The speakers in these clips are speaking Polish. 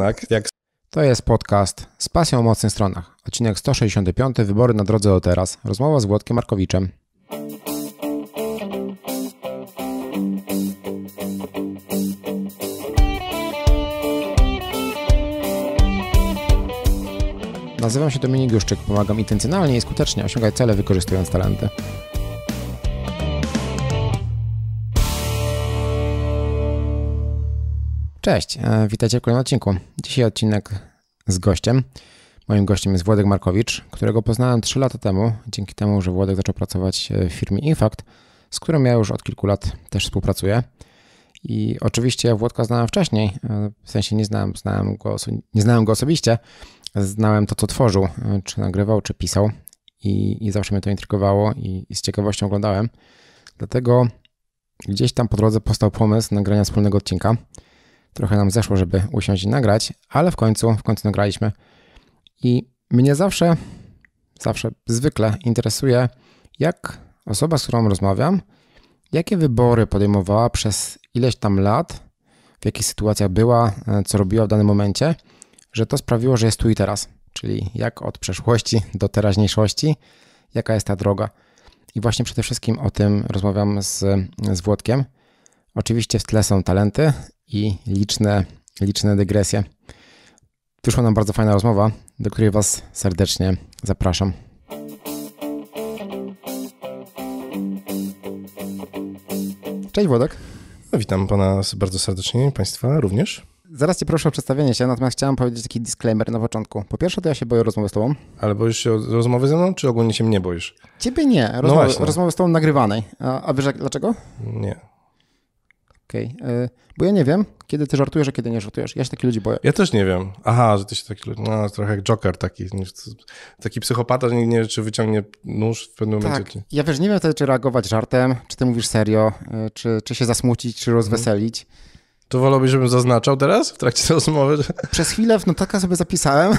Tak, jak... To jest podcast z pasją o mocnych stronach. Odcinek 165, wybory na drodze do teraz. Rozmowa z Włodkiem Markowiczem. Nazywam się Dominik Juszczyk, pomagam intencjonalnie i skutecznie osiągać cele wykorzystując talenty. Cześć, e, witajcie w kolejnym odcinku. Dzisiaj odcinek z gościem. Moim gościem jest Władek Markowicz, którego poznałem 3 lata temu, dzięki temu, że Władek zaczął pracować e, w firmie Infact, z którą ja już od kilku lat też współpracuję. I oczywiście Włodka znałem wcześniej, e, w sensie nie znałem, znałem go, nie znałem go osobiście, znałem to, co tworzył, czy nagrywał, czy pisał i, i zawsze mnie to intrygowało i, i z ciekawością oglądałem. Dlatego gdzieś tam po drodze powstał pomysł nagrania wspólnego odcinka – Trochę nam zeszło, żeby usiąść i nagrać, ale w końcu, w końcu nagraliśmy. I mnie zawsze, zawsze, zwykle interesuje, jak osoba, z którą rozmawiam, jakie wybory podejmowała przez ileś tam lat, w jakich sytuacjach była, e, co robiła w danym momencie, że to sprawiło, że jest tu i teraz. Czyli jak od przeszłości do teraźniejszości, jaka jest ta droga. I właśnie przede wszystkim o tym rozmawiam z, z Włodkiem. Oczywiście w tle są talenty i liczne, liczne dygresje. Wyszła nam bardzo fajna rozmowa, do której Was serdecznie zapraszam. Cześć Włodek. No, witam Pana bardzo serdecznie, Państwa również. Zaraz Cię proszę o przedstawienie się, natomiast chciałem powiedzieć taki disclaimer na początku. Po pierwsze, to ja się boję rozmowy z Tobą. Ale boisz się rozmowy ze mną, czy ogólnie się mnie boisz? Ciebie nie, rozmowy, no rozmowy z Tobą nagrywanej. A, a wiesz dlaczego? Nie. Okej. Okay. E, bo ja nie wiem, kiedy ty żartujesz, a kiedy nie żartujesz. Ja się takich ludzi boję. Ja też nie wiem. Aha, że ty się taki no, trochę jak Joker taki, taki psychopata, że nie, czy wyciągnie nóż w pewnym tak. momencie. Ja wiesz, nie wiem wtedy, czy reagować żartem, czy ty mówisz serio, e, czy, czy się zasmucić, czy rozweselić. To wolałbyś, żebym zaznaczał teraz w trakcie tej rozmowy? Przez chwilę, no taka sobie zapisałem,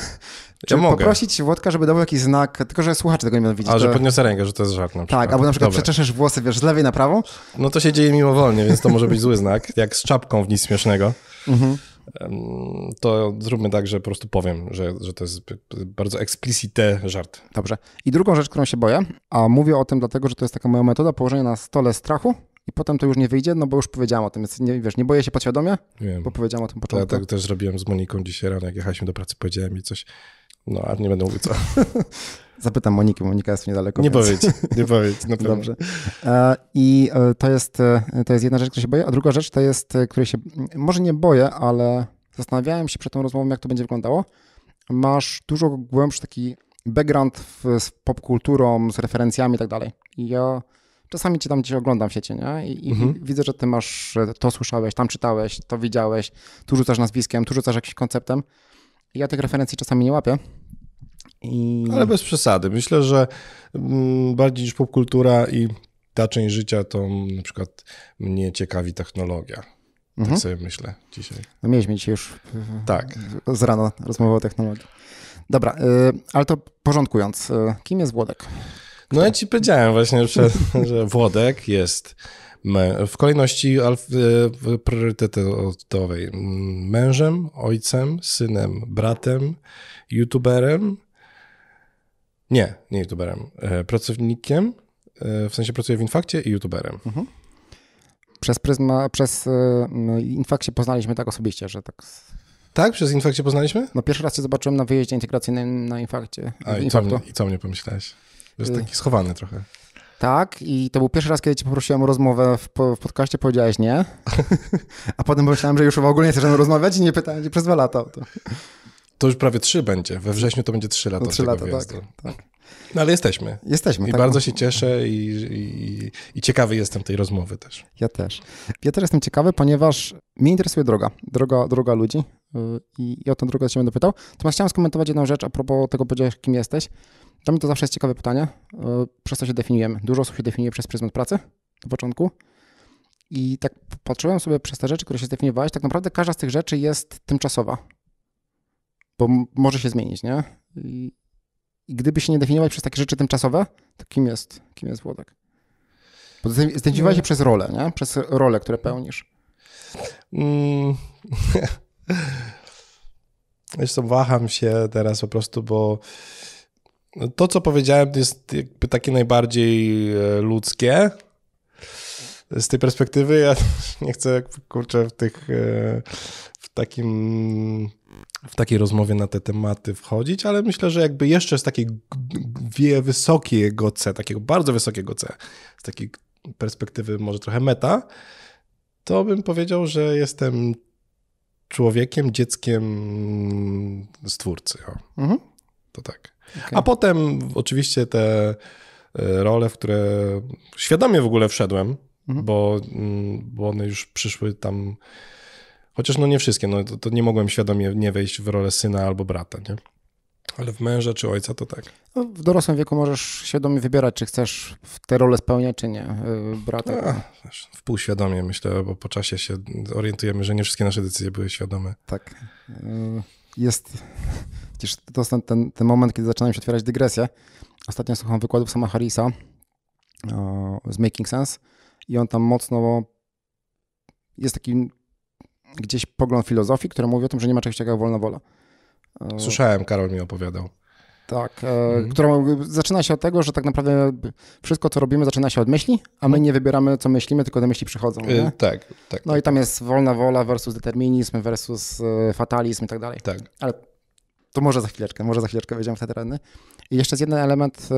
ja mogę. poprosić Włodka, żeby dał jakiś znak, tylko że słuchacze tego nie będą widzieć. A, że podniosę rękę, że to jest żart na przykład. Tak, albo na przykład Dobra. przeczeszesz włosy, wiesz, z lewej na prawo. No to się dzieje mimowolnie, więc to może być zły znak, jak z czapką w nic śmiesznego. Mhm. To zróbmy tak, że po prostu powiem, że, że to jest bardzo explicite żart. Dobrze. I drugą rzecz, którą się boję, a mówię o tym dlatego, że to jest taka moja metoda położenia na stole strachu i potem to już nie wyjdzie, no bo już powiedziałam o tym, więc nie, wiesz, nie boję się podświadomie, Wiem. bo powiedziałam o tym początku. Ja tak też robiłem z Moniką dzisiaj rano, jak jechaliśmy do pracy, powiedziałem mi coś, no, a nie będę mówił co. Zapytam Moniki, Monika jest niedaleko. Nie więc... powiedz, nie powiedz, na pewno. Dobrze. E, I e, to jest, e, to jest jedna rzecz, której się boję, a druga rzecz to jest, której się, może nie boję, ale zastanawiałem się przed tą rozmową, jak to będzie wyglądało. Masz dużo głębszy taki background w, z popkulturą, z referencjami i tak dalej. I ja czasami cię tam gdzieś oglądam w sieci, nie? I, mhm. i widzę, że ty masz, to słyszałeś, tam czytałeś, to widziałeś, tu rzucasz nazwiskiem, tu rzucasz jakimś konceptem. Ja tych referencji czasami nie łapię. I... Ale bez przesady. Myślę, że mm, bardziej niż popkultura i ta część życia, to na przykład mnie ciekawi technologia. Tak mhm. sobie myślę dzisiaj. No mieliśmy dzisiaj już tak. Y, z rana rozmowę o technologii. Dobra, y, ale to porządkując, y, kim jest Włodek? Kto? No ja ci powiedziałem właśnie, że, że Włodek jest w kolejności e, priorytetowej mężem, ojcem, synem, bratem, youtuberem. Nie, nie youtuberem. E, pracownikiem, e, w sensie pracuję w Infakcie i youtuberem. Mhm. Przez pryzma, przez infakcie poznaliśmy tak osobiście, że tak tak? Przez infakcie poznaliśmy? No pierwszy raz cię zobaczyłem na wyjeździe integracyjnym na Infakcie. A i co, mnie, i co mnie pomyślałeś? Jest y- taki schowany trochę. Tak, i to był pierwszy raz, kiedy cię poprosiłem o rozmowę w, po, w podcaście, powiedziałeś nie. A potem pomyślałem, że już w ogóle nie chcesz rozmawiać i nie pytałem cię przez dwa lata o to. To już prawie trzy będzie. We wrześniu to będzie trzy lata. No, trzy lata, tak. tak. No ale jesteśmy. Jesteśmy. I tak. bardzo się cieszę i, i, i, ciekawy jestem tej rozmowy też. Ja też. Ja też jestem ciekawy, ponieważ mnie interesuje droga, droga, droga ludzi y, i, i o tę drogę się będę pytał. Natomiast chciałem skomentować jedną rzecz a propos tego, powiedziałeś, kim jesteś. Dla mnie to zawsze jest ciekawe pytanie, e, przez co się definiujemy. Dużo osób się definiuje przez pryzmat pracy na początku. I tak patrzyłem sobie przez te rzeczy, które się zdefiniowałeś, tak naprawdę każda z tych rzeczy jest tymczasowa. Bo może się zmienić, nie? I, i gdyby się nie definiować przez takie rzeczy tymczasowe, to kim jest, kim jest Włodek? Bo zdefiniowałeś się przez rolę, nie? Przez rolę, które pełnisz. Mm. Wiesz waham się teraz po prostu, bo no, to, co powiedziałem, to jest jakby takie najbardziej e, ludzkie. Z tej perspektywy ja nie chcę, kurczę, w tych, e, w takim, w takiej rozmowie na te tematy wchodzić, ale myślę, że jakby jeszcze z takiej wie wysokiego C, takiego bardzo wysokiego C, z takiej perspektywy może trochę meta, to bym powiedział, że jestem człowiekiem, dzieckiem stwórcy. Mhm. To tak. A potem oczywiście te e, role, w które świadomie w ogóle wszedłem, mhm. bo, mm, bo one już przyszły tam. Chociaż no nie wszystkie, no to, to nie mogłem świadomie nie wejść w rolę syna albo brata, nie? Ale w męża czy ojca to tak. No, w dorosłym wieku możesz świadomie wybierać, czy chcesz tę rolę spełniać, czy nie. E, brata. A, w półświadomie myślę, bo po czasie się orientujemy, że nie wszystkie nasze decyzje były świadome. Tak. E, jest przecież to jest ten, ten, moment, kiedy zaczynają się otwierać dygresje. Ostatnio słucham wykładów sama Harrisa z Making Sense i on tam mocno jest taki gdzieś pogląd filozofii, który mówi o tym, że nie ma czegoś takiego jak wolna wola. Słyszałem, Karol mi opowiadał. Tak, e, mhm. która zaczyna się od tego, że tak naprawdę wszystko, co robimy, zaczyna się od myśli, a my mhm. nie wybieramy, co myślimy, tylko te myśli przychodzą. E, tak, tak. No tak. i tam tak. jest wolna wola versus determinizm versus e, fatalizm i tak dalej. Tak. Ale to może za chwileczkę, może za chwileczkę wejdziemy w te tereny. I jeszcze jest jeden element,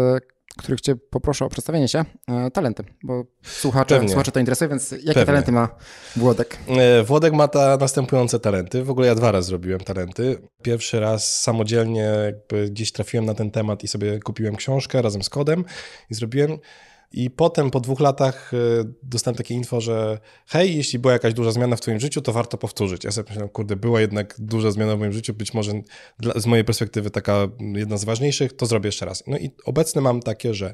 których Cię poproszę o przedstawienie się, e, talenty, bo słuchacze, słuchacze to interesuje, więc jakie Pewnie. talenty ma Włodek? E, Włodek ma ta następujące talenty. W ogóle ja dwa razy zrobiłem talenty. Pierwszy raz samodzielnie gdzieś trafiłem na ten temat i sobie kupiłem książkę razem z kodem i zrobiłem i potem po dwóch latach y, dostałem takie info, że hej, jeśli była jakaś duża zmiana w twoim życiu, to warto powtórzyć. Ja sobie myślałem, kurde, była jednak duża zmiana w moim życiu, być może dla, z mojej perspektywy taka mm, jedna z ważniejszych, to zrobię jeszcze raz. No i obecne mam takie, że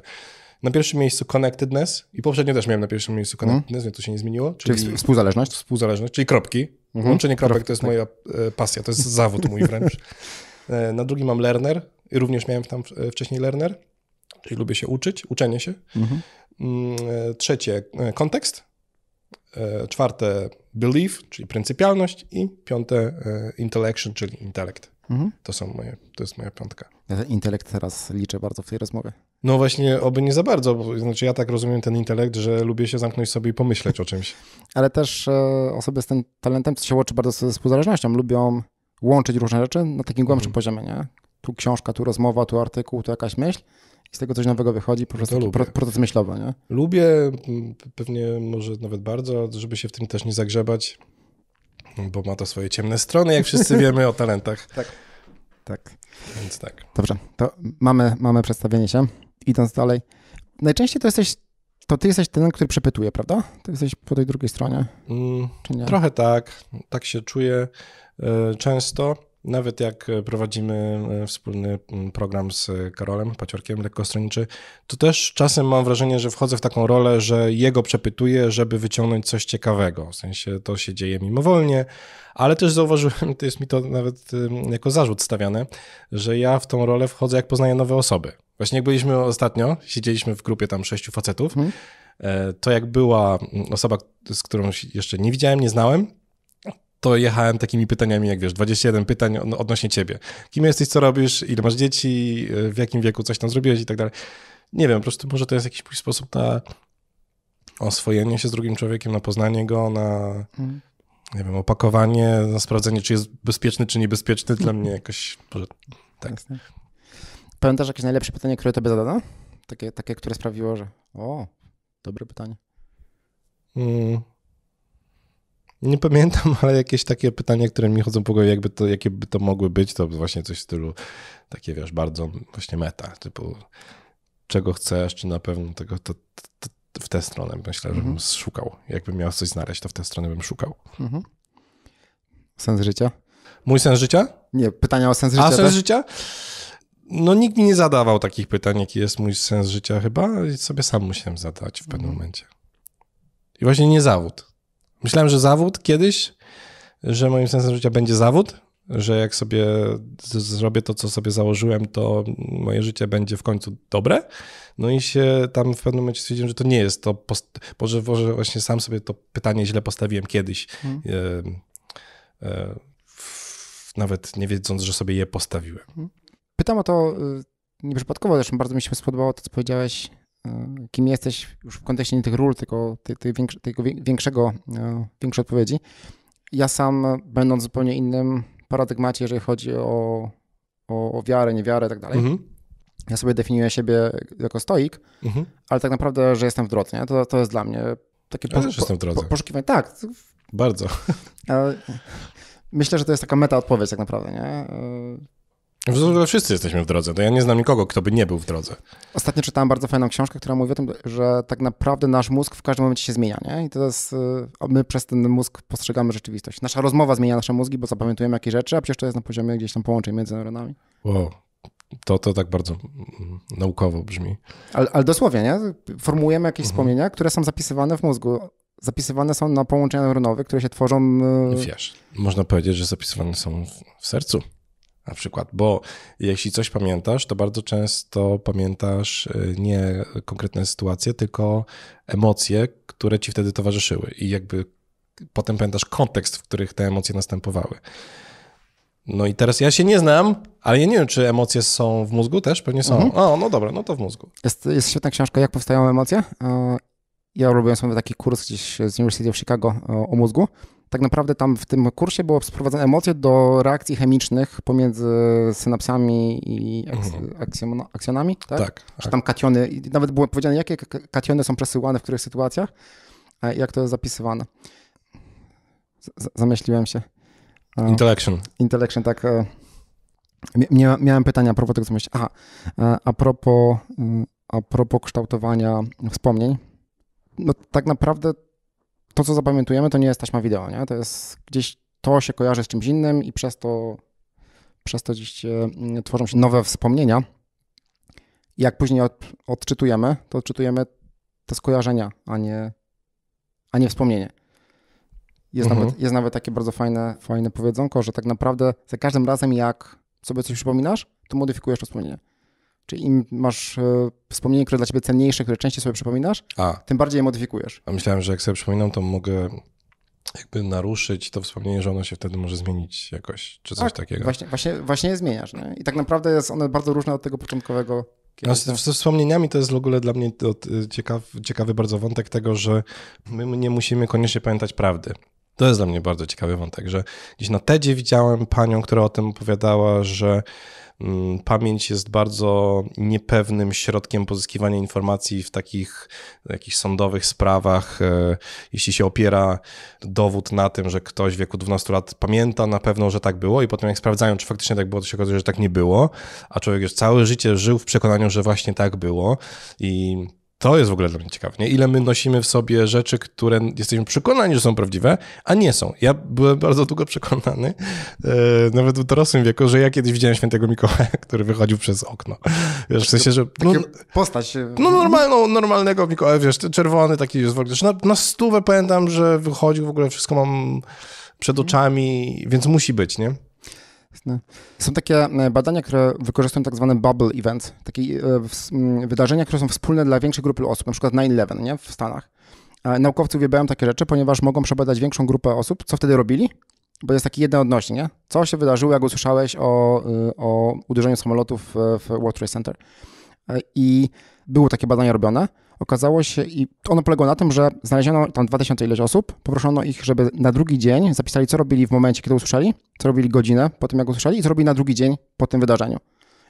na pierwszym miejscu connectedness i poprzednio też miałem na pierwszym miejscu mhm. connectedness, mm. to się nie zmieniło. Czyli, czyli współzależność? Współzależność, czyli kropki. Mm -hmm. Łączenie kropek to jest tak. moja e, pasja, to jest zawód mój wręcz. E, na drugim mam learner, również miałem tam e, wcześniej learner czyli lubię się uczyć, uczenie się. Mhm. Mm, e, trzecie, e, kontekst. E, czwarte, belief, czyli pryncypialność. I piąte, intellection, czyli intelekt. Mhm. To, są moje, to jest moja piątka. Ja intelekt teraz liczę bardzo w tej rozmowie. No właśnie, oby nie za bardzo, bo znaczy ja tak rozumiem ten intelekt, że lubię się zamknąć sobie i pomyśleć o czymś. Ale też osoby z tym talentem co się łączy bardzo ze współzależnością, lubią łączyć różne rzeczy na takim głębszym mhm. poziomie, nie? Tu książka, tu rozmowa, tu artykuł, tu jakaś myśl i z tego coś nowego wychodzi, po no prostu pro, proces myślowy, nie? Lubię, pewnie może nawet bardzo, żeby się w tym też nie zagrzebać, bo ma to swoje ciemne strony, jak wszyscy wiemy o talentach. Tak. Tak. Więc tak. Dobrze, to mamy, mamy przedstawienie się. Idąc dalej, najczęściej to jesteś, to ty jesteś ten, który przepytuje, prawda? Ty jesteś po tej drugiej stronie, mm, Trochę tak, tak się czuję e, często. Nawet jak e, prowadzimy e, wspólny program z e, Karolem Paciorkiem, lekkostroniczy, to też czasem mam wrażenie, że wchodzę w taką rolę, że jego przepytuję, żeby wyciągnąć coś ciekawego. W sensie to się dzieje mimowolnie, ale też zauważyłem, to jest mi to nawet jako zarzut stawiane, że ja w tą rolę wchodzę, jak poznaję nowe osoby. Właśnie jak byliśmy ostatnio, siedzieliśmy w grupie tam sześciu facetów, mhm. to jak była osoba, z którą jeszcze nie widziałem, nie znałem, to jechałem takimi pytaniami, jak wiesz, 21 pytań odnośnie ciebie. Kim jesteś, co robisz, ile masz dzieci, y, w jakim wieku coś tam zrobiłeś i tak dalej. Nie wiem, po prostu może to jest jakiś sposób na oswojenie się z drugim człowiekiem, na poznanie go, na hmm. nie wiem, opakowanie, na sprawdzenie, czy jest bezpieczny, czy niebezpieczny. Dla mnie jakoś, może, tak. Jasne. Pamiętasz jakieś najlepsze pytanie, które tobie zadano? Takie, takie które sprawiło, że o, dobre pytanie. Hmm. Nie pamiętam, ale jakieś takie pytania, które mi chodzą po głowie, jakby to, jakie by to mogły być, to właśnie coś w stylu takie, wiesz, bardzo właśnie meta, typu czego chcesz, czy na pewno tego, to, to w tę stronę myślę, żebym mhm. szukał. Jakbym miał coś znaleźć, to w tę stronę bym szukał. Mhm. Sens życia? Mój sens życia? Nie, pytania o sens życia. A sens tak? życia? No nikt mi nie zadawał takich pytań, jaki jest mój sens życia chyba i sobie sam musiałem zadać w pewnym mhm. momencie. I właśnie nie zawód. Myślałem, że zawód kiedyś, że moim sensem życia będzie zawód, że jak sobie zrobię to, co sobie założyłem, to moje życie będzie w końcu dobre. No i się tam w pewnym momencie stwierdziłem, że to nie jest to, może, właśnie sam sobie to pytanie źle postawiłem kiedyś. Hmm. E, e, nawet nie wiedząc, że sobie je postawiłem. Mhm. Pytam o to y, nieprzypadkowo, zresztą bardzo mi się spodobało to, co powiedziałeś E, kim jesteś już w kontekście nie tych ról, tylko tej, tej tego większego, e, większej odpowiedzi. Ja sam, e, będąc zupełnie innym paradygmacie, jeżeli chodzi o, o, o wiarę, niewiarę i tak dalej, mhm. ja sobie definiuję siebie jako stoik, mhm. ale tak naprawdę, że jestem w drodze. Nie? To, to jest dla mnie takie ja poszu- po, po, po, poszukiwanie. Tak. Bardzo. Myślę, że to jest taka meta odpowiedź tak naprawdę. Nie? Wszyscy jesteśmy w drodze. To ja nie znam nikogo, kto by nie był w drodze. Ostatnio czytałem bardzo fajną książkę, która mówi o tym, że tak naprawdę nasz mózg w każdym momencie się zmienia, nie? I to jest, y, my przez ten mózg postrzegamy rzeczywistość. Nasza rozmowa zmienia nasze mózgi, bo zapamiętujemy jakieś rzeczy, a przecież to jest na poziomie gdzieś tam połączeń między neuronami. Wow. To, to tak bardzo mm, naukowo brzmi. Ale, ale dosłownie, nie? Formułujemy jakieś mhm. wspomnienia, które są zapisywane w mózgu zapisywane są na połączenia neuronowe, które się tworzą. Y, Wiesz, można powiedzieć, że zapisywane są w sercu na przykład, bo jeśli coś pamiętasz, to bardzo często pamiętasz y, nie konkretne sytuacje, tylko emocje, które ci wtedy towarzyszyły i jakby potem pamiętasz kontekst, w których te emocje następowały. No i teraz ja się nie znam, ale ja nie wiem, czy emocje są w mózgu też? Pewnie są. Mhm. O, no dobra, no to w mózgu. Jest, jest świetna książka, jak powstają emocje e, ja robiłem sobie taki kurs gdzieś z University of Chicago e, o mózgu. Tak naprawdę tam w tym kursie było sprowadzone emocje do reakcji chemicznych pomiędzy synapsami i aksjon, mhm. aksjonami, tak? Tak, Czy tak. tam kationy, nawet było powiedziane, jakie kationy są przesyłane w których sytuacjach, jak to jest zapisywane. Z zamyśliłem się. E, intellection. Intellection, tak. E, miałem pytania a propos tego, co myślisz. Aha, a propos, mm, a propos kształtowania wspomnień no, tak naprawdę to, co zapamiętujemy, to nie jest taśma wideo, nie? To jest gdzieś to się kojarzy z czymś innym i przez to, przez to gdzieś e, mm, tworzą się nowe wspomnienia. I jak później od, odczytujemy, to odczytujemy te skojarzenia, a nie, a nie wspomnienie. Jest, mhm. nawet, jest nawet takie bardzo fajne, fajne powiedzonko, że tak naprawdę za każdym razem, jak sobie coś przypominasz, to modyfikujesz to wspomnienie. Czy im masz e, wspomnienie, które dla ciebie cenniejsze, które częściej sobie przypominasz, A. tym bardziej je modyfikujesz. A myślałem, że jak sobie przypominam, to mogę jakby naruszyć to wspomnienie, że ono się wtedy może zmienić jakoś, czy coś tak, takiego. Właśnie, właśnie, właśnie je zmieniasz. Nie? I tak naprawdę jest one bardzo różne od tego początkowego. No, z, z wspomnieniami to jest w ogóle dla mnie to, y, ciekawy bardzo wątek tego, że my nie musimy koniecznie pamiętać prawdy. To jest dla mnie bardzo ciekawy wątek, że gdzieś na TEDzie widziałem panią, która o tym opowiadała, że Mm, pamięć jest bardzo niepewnym środkiem pozyskiwania informacji w takich jakichś sądowych sprawach. E, jeśli się opiera dowód na tym, że ktoś w wieku 12 lat pamięta na pewno, że tak było i potem jak sprawdzają, czy faktycznie tak było, to się okazuje, że tak nie było, a człowiek już całe życie żył w przekonaniu, że właśnie tak było i to jest w ogóle dla mnie ciekawe, nie? ile my nosimy w sobie rzeczy, które jesteśmy przekonani, że są prawdziwe, a nie są. Ja byłem bardzo długo przekonany, yy, nawet w dorosłym wieku, że ja kiedyś widziałem świętego Mikołaja, który wychodził przez okno. Wiesz, w sensie, że... No, postać. E, no normalną, normalnego Mikołaja, wiesz, czerwony taki jest w ogóle. Na, na stówę pamiętam, że wychodził, w ogóle wszystko mam przed oczami, więc musi być, nie? Jasne. Są takie e, badania, które wykorzystują tak zwane bubble events, takie e, wydarzenia, które są wspólne dla większej grupy osób, na przykład 9-11 nie? w Stanach. E, naukowcy uwielbiają takie rzeczy, ponieważ mogą przebadać większą grupę osób. Co wtedy robili? Bo jest taki jeden odnośnik, nie? Co się wydarzyło, jak usłyszałeś o, y, o uderzeniu samolotów w World Trade Center? i były takie badania robione. Okazało się, i ono polegało na tym, że znaleziono tam 2000 ileś osób, poproszono ich, żeby na drugi dzień zapisali, co robili w momencie, kiedy usłyszeli, co robili godzinę po tym, jak usłyszeli i co robili na drugi dzień po tym wydarzeniu.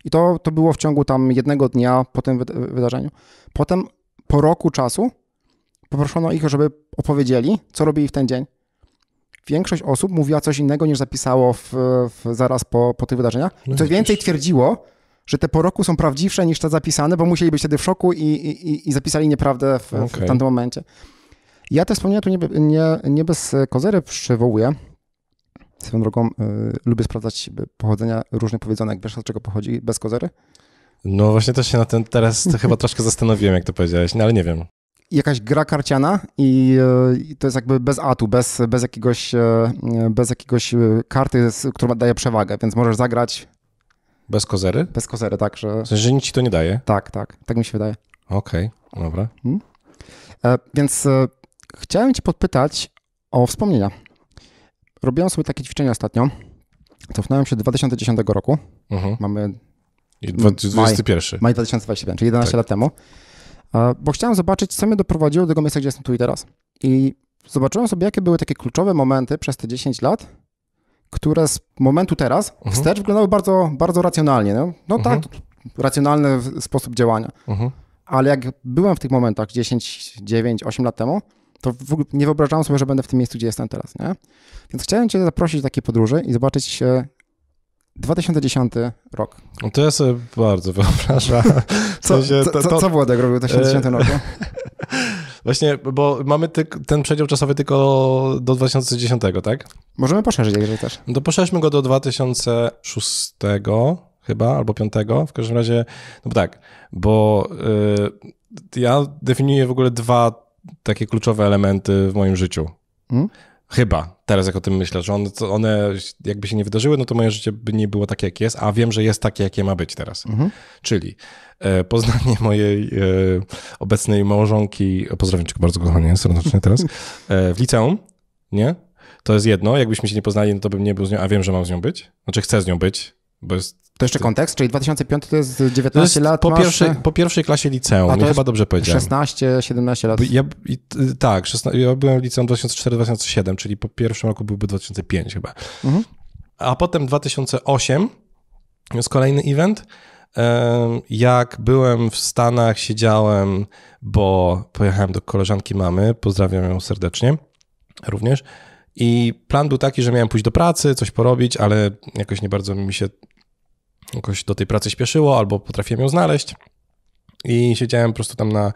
I to, to było w ciągu tam jednego dnia po tym wydarzeniu. Potem po roku czasu poproszono ich, żeby opowiedzieli, co robili w ten dzień. Większość osób mówiła coś innego niż zapisało w, w zaraz po, po tych wydarzeniach. I no co więcej, twierdziło, że te po roku są prawdziwsze niż te zapisane, bo musieli być wtedy w szoku i, i, i zapisali nieprawdę w, okay. w tamtym momencie. Ja te wspomnienia tu nie, nie, nie bez kozery przywołuję. Swoją drogą y, lubię sprawdzać y, pochodzenia różnych powiedzonek. Wiesz, od czego pochodzi bez kozery? No właśnie też się na ten teraz chyba troszkę zastanowiłem, jak to powiedziałeś, no ale nie wiem. Jakaś gra karciana i, y, i to jest jakby bez atu, bez, bez, jakiegoś, y, bez jakiegoś karty, która daje przewagę, więc możesz zagrać bez kozery? Bez kozery, tak. Że, w sensie, że nic ci to nie daje? Tak, tak. Tak mi się wydaje. Okej, okay, dobra. Hmm? E, więc e, chciałem cię podpytać o wspomnienia. Robiłem sobie takie ćwiczenie ostatnio. Cofnąłem się do 2010 roku. Mhm. Mamy 21. Maj, maj 2021, czyli 11 tak. lat temu. E, bo chciałem zobaczyć, co mnie doprowadziło do tego miejsca, gdzie jestem tu i teraz. I zobaczyłem sobie, jakie były takie kluczowe momenty przez te 10 lat, które z momentu teraz mhm. wstecz wyglądały bardzo, bardzo racjonalnie. No, no mhm. tak, racjonalny sposób działania. Mhm. Ale jak byłem w tych momentach 10, 9, 8 lat temu, to nie wyobrażałem sobie, że będę w tym miejscu, gdzie jestem teraz. Nie? Więc chciałem Cię zaprosić do takiej podróży i zobaczyć 2010 rok. No to ja sobie bardzo wyobrażam. Co, w sensie, to, to, co, co, robił w 2010 e, roku? Właśnie, bo mamy ty, ten przedział czasowy tylko do 2010, tak? Możemy poszerzyć, jeżeli też. No to poszerzmy go do 2006 chyba, albo 5. W każdym razie, no tak, bo y, ja definiuję w ogóle dwa takie kluczowe elementy w moim życiu. Hmm? Chyba, teraz jak o tym myślę, że one jakby się nie wydarzyły, no to moje życie by nie było takie, jak jest, a wiem, że jest takie, jakie ma być teraz. Mhm. Czyli e, poznanie mojej e, obecnej małżonki, e, pozdrawiam cię bardzo kochanie, serdecznie teraz, e, w liceum, nie? To jest jedno, jakbyśmy się nie poznali, no to bym nie był z nią, a wiem, że mam z nią być, znaczy chcę z nią być, bo jest to jeszcze kontekst, czyli 2005 to jest 19 to jest lat. Po, masz... pierwszej, e? po pierwszej klasie liceum, ja chyba dobrze powiedziałem. 16, 17 lat. Ja, i, y, tak, 16, ja byłem liceum 2004-2007, czyli po pierwszym roku byłby 2005 chyba. Mhm. A potem 2008 jest kolejny event. Jak byłem w Stanach, siedziałem, bo pojechałem do koleżanki mamy, pozdrawiam ją serdecznie również. I plan był taki, że miałem pójść do pracy, coś porobić, ale jakoś nie bardzo mi się jakoś do tej pracy śpieszyło albo potrafiłem ją znaleźć. I siedziałem po prostu tam na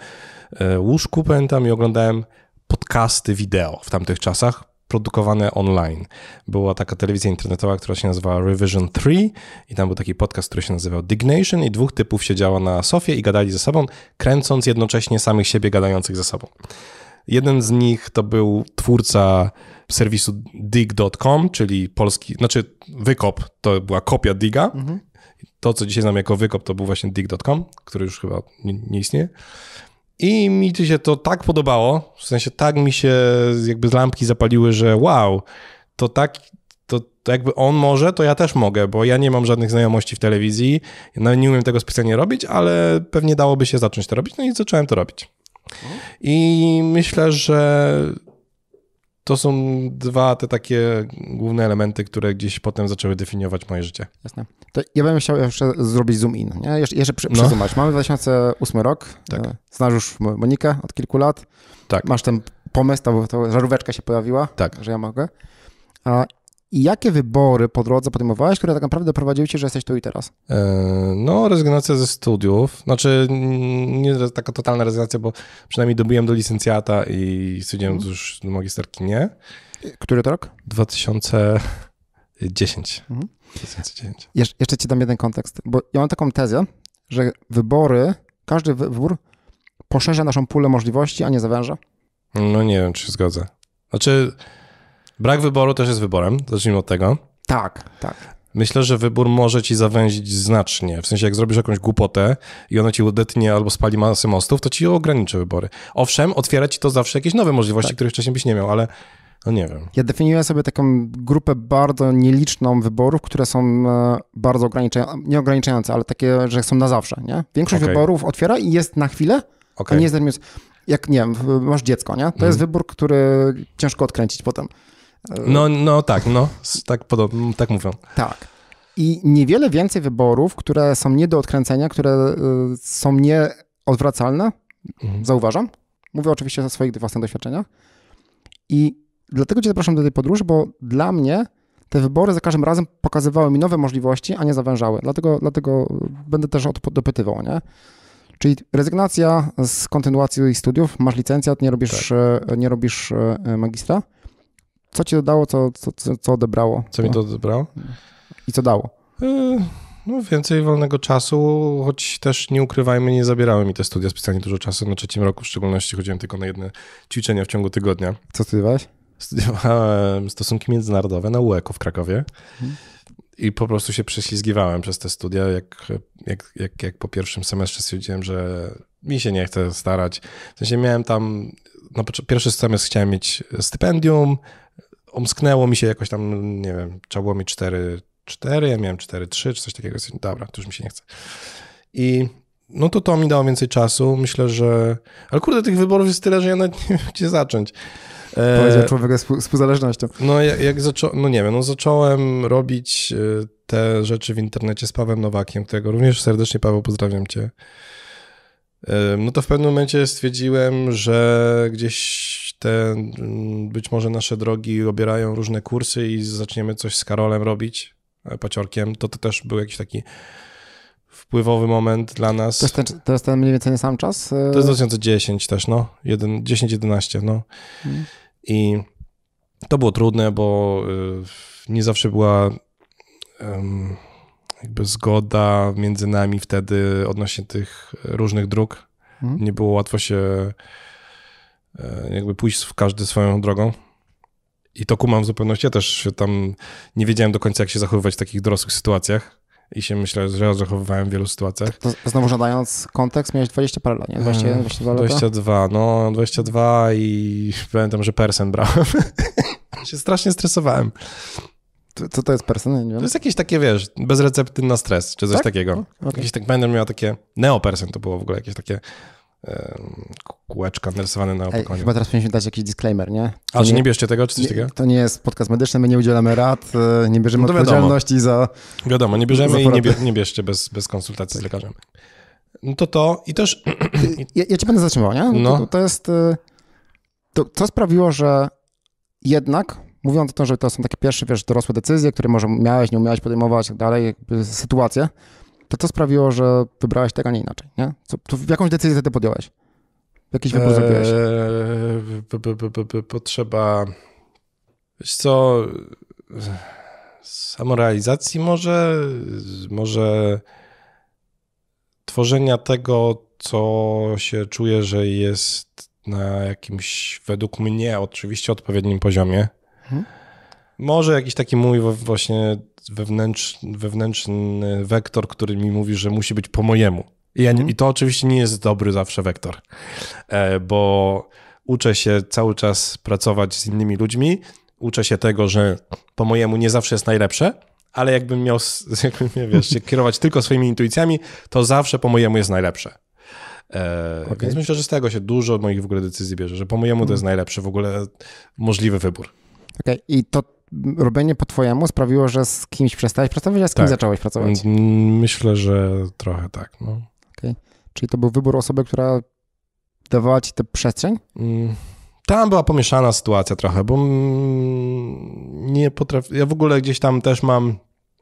e, łóżku, pamiętam, i oglądałem podcasty wideo w tamtych czasach produkowane online. Była taka telewizja internetowa, która się nazywała Revision 3 i tam był taki podcast, który się nazywał Dignation i dwóch typów siedziało na sofie i gadali ze sobą, kręcąc jednocześnie samych siebie gadających ze sobą. Jeden z nich to był twórca serwisu dig.com, czyli polski, znaczy wykop, to była kopia diga. Mhm to, co dzisiaj znam jako wykop, to był właśnie dig.com, który już chyba nie, nie istnieje. I mi się to tak podobało, w sensie tak mi się jakby z lampki zapaliły, że wow, to tak, to, to, jakby on może, to ja też mogę, bo ja nie mam żadnych znajomości w telewizji, no nie umiem tego specjalnie robić, ale pewnie dałoby się zacząć to robić, no i zacząłem to robić. Mhm. I myślę, że to są dwa te takie główne elementy, które gdzieś potem zaczęły definiować moje życie. Jasne. To ja bym chciał jeszcze zrobić zoom in, nie? Jeszcze, jeszcze przy, no. Mamy 2008 rok, tak. E, znasz już Monikę od kilku lat. Tak. Masz ten pomysł, ta, ta żaróweczka się pojawiła, tak. że ja mogę. A i jakie wybory po drodze podejmowałeś, które tak naprawdę prowadziły cię, że jesteś tu i teraz? E, no, rezygnacja ze studiów. Znaczy, nie taka totalna rezygnacja, bo przynajmniej dobiłem do licencjata i studiowałem mhm. już do magisterki, nie. Który to rok? 2010. Mhm. 2010. Jesz jeszcze ci dam jeden kontekst, bo ja mam taką tezę, że wybory, każdy wybór poszerza naszą pulę możliwości, a nie zawęża. No nie wiem, czy się zgodzę. Znaczy... Brak wyboru też jest wyborem, zacznijmy od tego. Tak, tak. Myślę, że wybór może ci zawęzić znacznie. W sensie, jak zrobisz jakąś głupotę i ona ci udetnie albo spali masę mostów, to ci ograniczy wybory. Owszem, otwiera ci to zawsze jakieś nowe możliwości, tak. których wcześniej byś nie miał, ale no nie wiem. Ja definiuję sobie taką grupę bardzo nieliczną wyborów, które są e, bardzo ograniczające, nie ograniczające, ale takie, że są na zawsze, nie? Większość okay. wyborów otwiera i jest na chwilę, okay. a nie jest Jak, nie wiem, masz dziecko, nie? To mm. jest mhm. wybór, który ciężko odkręcić potem. No, no tak, no, tak, podobno, tak mówią. Tak. I niewiele więcej wyborów, które są nie do odkręcenia, które y, są nieodwracalne, mhm. zauważam. Mówię oczywiście ze swoich własnych doświadczeniach. I dlatego cię zapraszam do tej podróży, bo dla mnie te wybory za każdym razem pokazywały mi nowe możliwości, a nie zawężały. Dlatego, dlatego będę też o to dopytywał, nie? Czyli rezygnacja z kontynuacji studiów, masz licencjat, nie robisz, tak. E, nie robisz e, magistra. Co ci dodało, co, co, co odebrało? Co mi to no. odebrało? I co dało? Yy, no więcej wolnego czasu, choć też nie ukrywajmy, nie zabierały mi te studia specjalnie dużo czasu. Na trzecim roku w szczególności chodziłem tylko na jedne ćwiczenia w ciągu tygodnia. Co studiowałeś? Studiowałem stosunki międzynarodowe na UEK w Krakowie. Mhm i po prostu się prześlizgiwałem przez te studia. Jak, jak, jak, jak po pierwszym semestrze stwierdziłem, że mi się nie chce starać. W sensie miałem tam, no, pierwszy semestr chciałem mieć stypendium, omsknęło mi się jakoś tam, nie wiem, trzeba było mi 4, 4 ja miałem 4, 3 czy coś takiego. Dobra, to już mi się nie chce. I no to to mi dało więcej czasu. Myślę, że... Ale kurde, tych wyborów jest tyle, że ja nawet nie wiem, gdzie zacząć. E, Powiedział człowiek z współzależnością. No jak, jak zacząłem, no nie wiem, no zacząłem robić e, te rzeczy w internecie z Pawłem Nowakiem, którego również serdecznie, Paweł, pozdrawiam cię no to w pewnym momencie stwierdziłem, że gdzieś te być może nasze drogi obierają różne kursy i zaczniemy coś z Karolem robić, e, paciorkiem. To, to też był jakiś taki wpływowy moment dla nas. To jest ten, to jest ten mniej więcej sam czas? E? To jest 2010 też, no. 10-11, no. Mhm. I to było trudne, bo e, nie zawsze była... Um, jakby zgoda między nami wtedy odnośnie tych różnych dróg. Mhm. Nie było łatwo się e, jakby pójść w każdy swoją drogą. I to kumam w zupełności. Ja też tam nie wiedziałem do końca, jak się zachowywać w takich dorosłych sytuacjach i się myślę, że zachowywałem w wielu sytuacjach. To, to znowu nadając kontekst, miałeś 20 parę lat, nie? 21, 22 e, lata? 22, no 22 i pamiętam, że persen brałem. się strasznie stresowałem. Co to jest persen? To jest jakieś takie, wiesz, bez recepty na stres, czy coś tak? takiego. Okay. Jakiś tak będę miał takie, neopersen to było w ogóle, jakieś takie kółeczka narysowane na opakowaniu. Chyba teraz powinniśmy dać jakiś disclaimer, nie? A, że nie, nie bierzcie tego, czy coś nie, takiego? To nie jest podcast medyczny, my nie udzielamy rad, e, nie bierzemy no odpowiedzialności za... Wiadomo, nie bierzemy i nie, nie bierzcie bez, bez konsultacji tak. z lekarzem. No to to i też... Ja, ja cię będę zatrzymał, nie? No. To, to jest... E, to, co sprawiło, że jednak mówiąc o tym, że to są takie pierwsze, wiesz, dorosłe decyzje, które może miałeś, nie umiałeś podejmować, tak dalej, sytuacje, to co sprawiło, że wybrałeś tak, a nie inaczej, nie? Co, to jakąś decyzję ty podjąłeś? Jakiś wybór eee, zrobiłeś? Potrzeba, wiesz co, samorealizacji może, może tworzenia tego, co się czuje, że jest na jakimś, według mnie, oczywiście odpowiednim poziomie. Może jakiś taki mój właśnie wewnętrzny, wewnętrzny wektor, który mi mówi, że musi być po mojemu. I, ja, mhm. i to oczywiście nie jest dobry zawsze wektor, e, bo uczę się cały czas pracować z innymi ludźmi, uczę się tego, że po mojemu nie zawsze jest najlepsze, ale jakbym miał, jakbym miał wiesz, się kierować tylko swoimi intuicjami, to zawsze po mojemu jest najlepsze. E, okay. Więc myślę, że z tego się dużo moich w ogóle decyzji bierze, że po mojemu to jest mhm. najlepszy w ogóle możliwy wybór. Okay. I to robienie po twojemu sprawiło, że z kimś przestałeś pracować, a z kim tak. zacząłeś pracować? Myślę, że trochę tak. No. Okay. Czyli to był wybór osoby, która dawała ci tę przestrzeń? Mm, tam była pomieszana sytuacja trochę, bo mm, nie potrafię. Ja w ogóle gdzieś tam też mam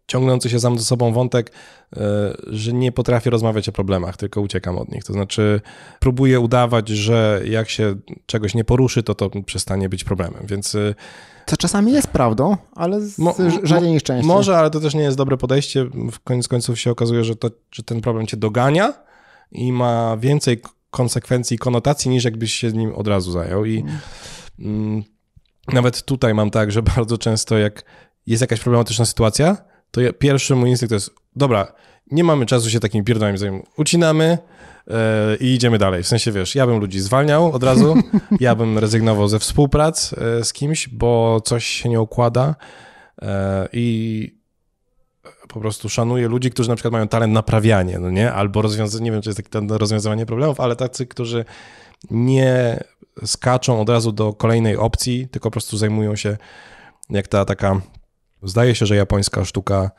ciągnący się sam ze sobą wątek, e, że nie potrafię rozmawiać o problemach, tylko uciekam od nich. To znaczy, próbuję udawać, że jak się czegoś nie poruszy, to to przestanie być problemem. Więc e, co czasami jest prawdą, ale z, mo, rzadziej niż częściej. Może, ale to też nie jest dobre podejście. W koniec końców się okazuje, że, to, że ten problem cię dogania i ma więcej konsekwencji i konotacji, niż jakbyś się nim od razu zajął. I mm, mm nawet tutaj mam tak, że bardzo często jak jest jakaś problematyczna sytuacja, to ja, pierwszy mój instynkt to jest, dobra, nie mamy czasu się takimi pierdolami zajmować. Ucinamy, E, i idziemy dalej. W sensie, wiesz, ja bym ludzi zwalniał od razu, ja bym rezygnował ze współprac e, z kimś, bo coś się nie układa e, i po prostu szanuję ludzi, którzy na przykład mają talent naprawianie, no nie? Albo rozwiązanie, nie wiem, czy jest takie rozwiązywanie problemów, ale tacy, którzy nie skaczą od razu do kolejnej opcji, tylko po prostu zajmują się jak ta taka, zdaje się, że japońska sztuka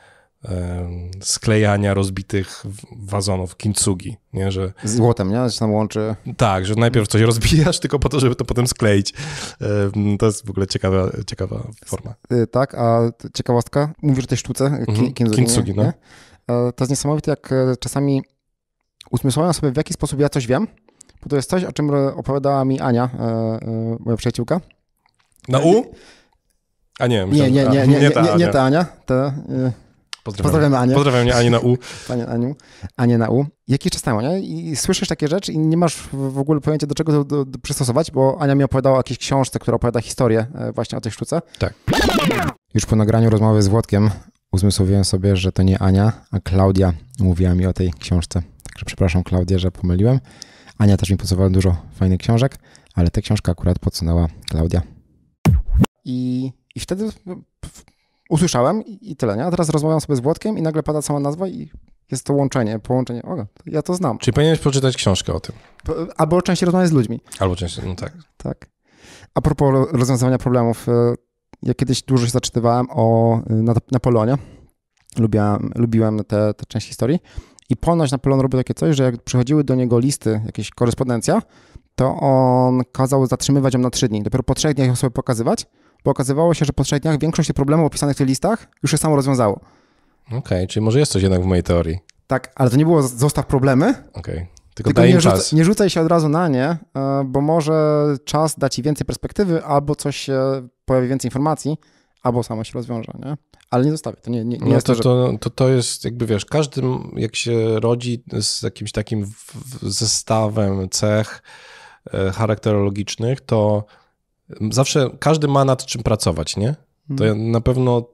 sklejania rozbitych wazonów kintsugi, nie, że... Złotem, nie? Się tam łączy. Tak, że najpierw coś rozbijasz tylko po to, żeby to potem skleić. To jest w ogóle ciekawa, ciekawa forma. Y, tak, a ciekawostka, mówisz o tej sztuce mhm. kintsugi, kintsugi no. E, to jest niesamowite, jak e, czasami uzmysławiam sobie, w jaki sposób ja coś wiem, bo to jest coś, o czym opowiadała mi Ania, e, moja przyjaciółka. Na U? A nie, myślałem, nie, nie, nie, nie, nie, nie, nie, nie ta Ania. Ta, Pozdrawiam. Pozdrawiamy Anię. Pozdrawiam Anię na U. Panie Aniu, Anię na U. Jaki czas temu, nie? I słyszysz takie rzeczy i nie masz w ogóle pojęcia, do czego to do, do przystosować, bo Ania mi opowiadała o jakiejś książce, która opowiada historię e, właśnie o tej sztuce. Tak. Już po nagraniu rozmowy z Włodkiem uzmysłowiłem sobie, że to nie Ania, a Klaudia mówiła mi o tej książce. Także przepraszam Klaudię, że pomyliłem. Ania też mi podsunęła dużo fajnych książek, ale tę książkę akurat podsunęła Klaudia. I, i wtedy no, usłyszałem i tyle, nie? A teraz rozmawiam sobie z Włodkiem i nagle pada sama nazwa i jest to łączenie, połączenie. O, ja to znam. Czyli powinieneś poczytać książkę o tym. Albo częściej rozmawiać z ludźmi. Albo częściej, no tak. Tak. A propos rozwiązywania problemów, e, ja kiedyś dużo się zaczytywałem o e, Napoleonie. Lubiłem, lubiłem tę część historii. I ponoć Napoleon robił takie coś, że jak przychodziły do niego listy, jakieś korespondencja, to on kazał zatrzymywać ją na trzy dni. Dopiero po trzech dniach ją sobie pokazywać, bo okazywało się, że po trzech dniach większość tych problemów opisanych w tych listach już się samo rozwiązało. Okej, okay, czyli może jest coś jednak w mojej teorii. Tak, ale to nie było zostaw problemy. Okej. Okay. Tylko, Tylko nie, czas. nie, rzucaj się od razu na nie, e, bo może czas da ci więcej perspektywy, albo coś się pojawi więcej informacji, albo samo się rozwiąże, nie? Ale nie zostawię, to nie, nie, nie no jest to, że... to, to, to jest jakby, wiesz, każdy jak się rodzi z jakimś takim zestawem cech e, charakterologicznych, to zawsze każdy ma nad czym pracować, nie? To hmm. na pewno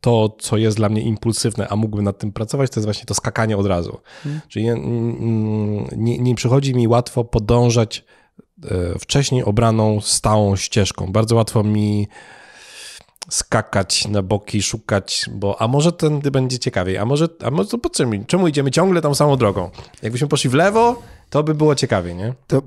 to, co jest dla mnie impulsywne, a mógłbym nad tym pracować, to jest właśnie to skakanie od razu. Hmm. Czyli nie, mm, mm, nie, nie przychodzi mi łatwo podążać e, wcześniej obraną stałą ścieżką. Bardzo łatwo mi skakać na boki, szukać, bo a może tędy będzie ciekawiej, a może, a może to po mi? czemu idziemy ciągle tą samą drogą? Jakbyśmy poszli w lewo, to by było ciekawiej, nie? To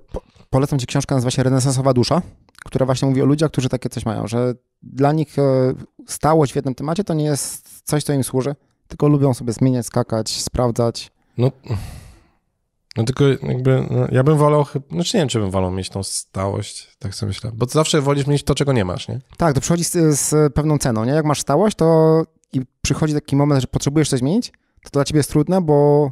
polecam ci książkę, nazywa się Renesansowa Dusza, która właśnie mówi o ludziach, którzy takie coś mają, że dla nich e, stałość w jednym temacie to nie jest coś, co im służy, tylko lubią sobie zmieniać, skakać, sprawdzać. No, no tylko jakby, no, ja bym wolał, czy znaczy nie wiem, czy bym wolał mieć tą stałość, tak sobie myślę, bo zawsze wolisz mieć to, czego nie masz, nie? Tak, to przychodzi z, z pewną ceną, nie? Jak masz stałość, to i przychodzi taki moment, że potrzebujesz coś zmienić, to dla ciebie jest trudne, bo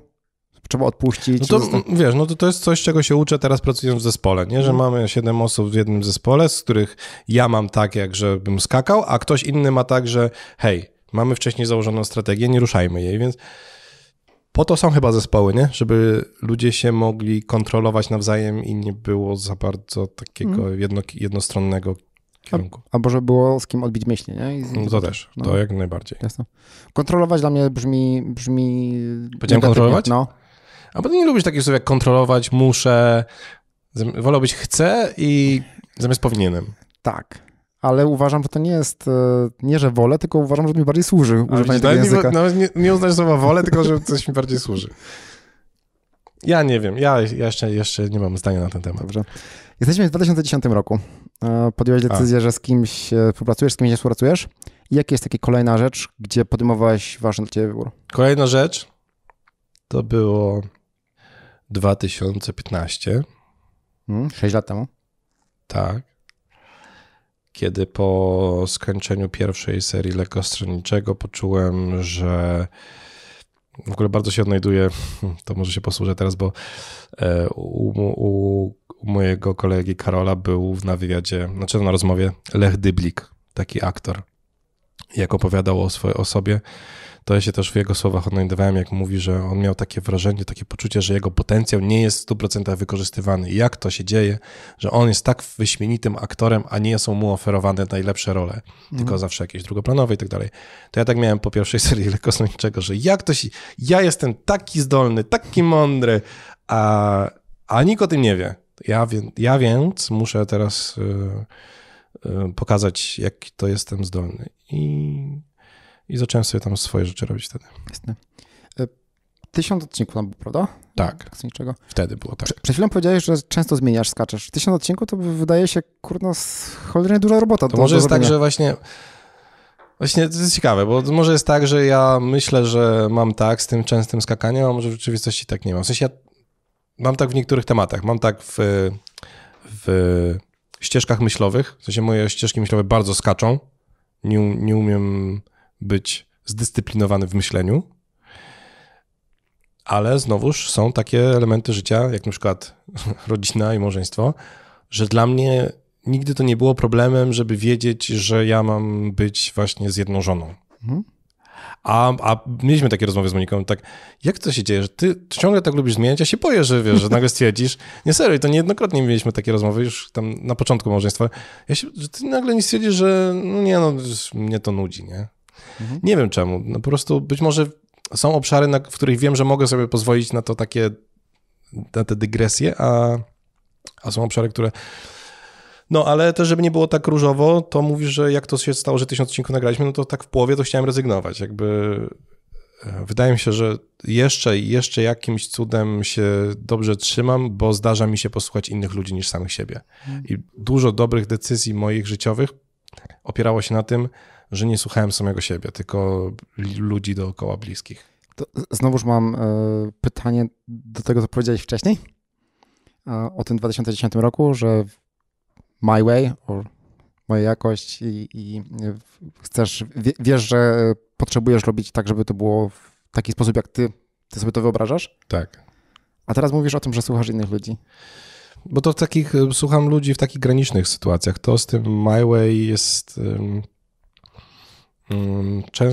trzeba odpuścić. No to, wiesz, no to, to jest coś, czego się uczę teraz pracując w zespole, nie? że mm. mamy siedem osób w jednym zespole, z których ja mam tak, jak żebym skakał, a ktoś inny ma tak, że hej, mamy wcześniej założoną strategię, nie ruszajmy jej, więc po to są chyba zespoły, nie? Żeby ludzie się mogli kontrolować nawzajem i nie było za bardzo takiego mm. jedno, jednostronnego kierunku. Albo żeby było z kim odbić myśli, nie? Z... No to też, no. to jak najbardziej. Jasne. Kontrolować dla mnie brzmi... brzmi Powiedziałem kontrolować? No. A ty nie lubisz takich słów jak kontrolować, muszę, wolę być chcę i zamiast powinienem. Tak ale uważam, że to nie jest, e, nie że wolę, tylko uważam, że mi bardziej służy używanie tego języka. Nie, nawet nie, nie uznać słowa wolę, tylko że coś mi bardziej służy. Ja nie wiem, ja, ja jeszcze, jeszcze nie mam zdania na ten temat. Dobrze. Jesteśmy w 2010 roku. E, podjąłeś tak. decyzję, A. że z kimś e, współpracujesz, z kimś nie współpracujesz. I jaka jest taka kolejna rzecz, gdzie podejmowałeś ważny dla ciebie wybór? Kolejna rzecz to było 2015. Hmm, sześć lat temu. Tak. Kiedy po skończeniu pierwszej serii lekostronniczego poczułem, że w ogóle bardzo się odnajduję, hmm, to może się posłużę teraz, bo e, u, u, u mojego kolegi Karola był na wywiadzie, znaczy na rozmowie Lech Dyblik, taki aktor. Jak opowiadał o, swojej o sobie, to ja się też w jego słowach odnajdowałem, jak mówi, że on miał takie wrażenie, takie poczucie, że jego potencjał nie jest w 100% wykorzystywany. jak to się dzieje, że on jest tak wyśmienitym aktorem, a nie są mu oferowane najlepsze role, mm. tylko zawsze jakieś drugoplanowe i tak dalej. To ja tak miałem po pierwszej serii Lekosnończego, że jak to się... Ja jestem taki zdolny, taki mądry, a, a nikt o tym nie wie. Ja, wie, ja więc muszę teraz... Yy, pokazać, jak to jestem zdolny. I i zacząłem sobie tam swoje rzeczy robić wtedy. Jasne. E, tysiąc odcinków tam było, prawda? Tak. tak z niczego. Wtedy było tak. przed chwilą powiedziałeś, że często zmieniasz, skaczesz. Tysiąc odcinków to wydaje się, kurna, cholernie duża robota. To do, może do jest tak, że właśnie... Właśnie to jest ciekawe, bo może jest tak, że ja myślę, że mam tak z tym częstym skakaniem, a może w rzeczywistości tak nie mam. W sensie ja mam tak w niektórych tematach. Mam tak w, w ścieżkach myślowych. W sensie moje ścieżki myślowe bardzo skaczą. Nie, nie umiem być zdyscyplinowany w myśleniu, ale znowuż są takie elementy życia, jak na przykład rodzina i małżeństwo, że dla mnie nigdy to nie było problemem, żeby wiedzieć, że ja mam być właśnie z jedną żoną. Mhm. A, a, mieliśmy takie rozmowy z Moniką, tak, jak to się dzieje, że ty ciągle tak lubisz zmieniać, ja się boję, że wiesz, że nagle stwierdzisz, nie serio, i to niejednokrotnie mieliśmy takie rozmowy już tam na początku małżeństwa, ja się, że ty nagle nie stwierdzisz, że no nie, no, mnie to nudzi, nie? Mhm. Nie wiem czemu. No po prostu być może są obszary, na, w których wiem, że mogę sobie pozwolić na to takie, na te dygresje, a, a są obszary, które. No, ale też, żeby nie było tak różowo, to mówisz, że jak to się stało, że tysiąc odcinków nagraliśmy, no to tak w połowie to chciałem rezygnować. Jakby e, wydaje mi się, że jeszcze jeszcze jakimś cudem się dobrze trzymam, bo zdarza mi się posłuchać innych ludzi niż samych siebie. Mhm. I dużo dobrych decyzji moich życiowych opierało się na tym, że nie słuchałem samego siebie, tylko ludzi dookoła bliskich. To znowuż mam e, pytanie do tego, co powiedziałeś wcześniej o tym 2010 roku, że my way, or moja jakość i, i chcesz, wiesz, że potrzebujesz robić tak, żeby to było w taki sposób, jak ty, ty sobie to wyobrażasz? Tak. A teraz mówisz o tym, że słuchasz innych ludzi. Bo to w takich, słucham ludzi w takich granicznych sytuacjach. To z tym my way jest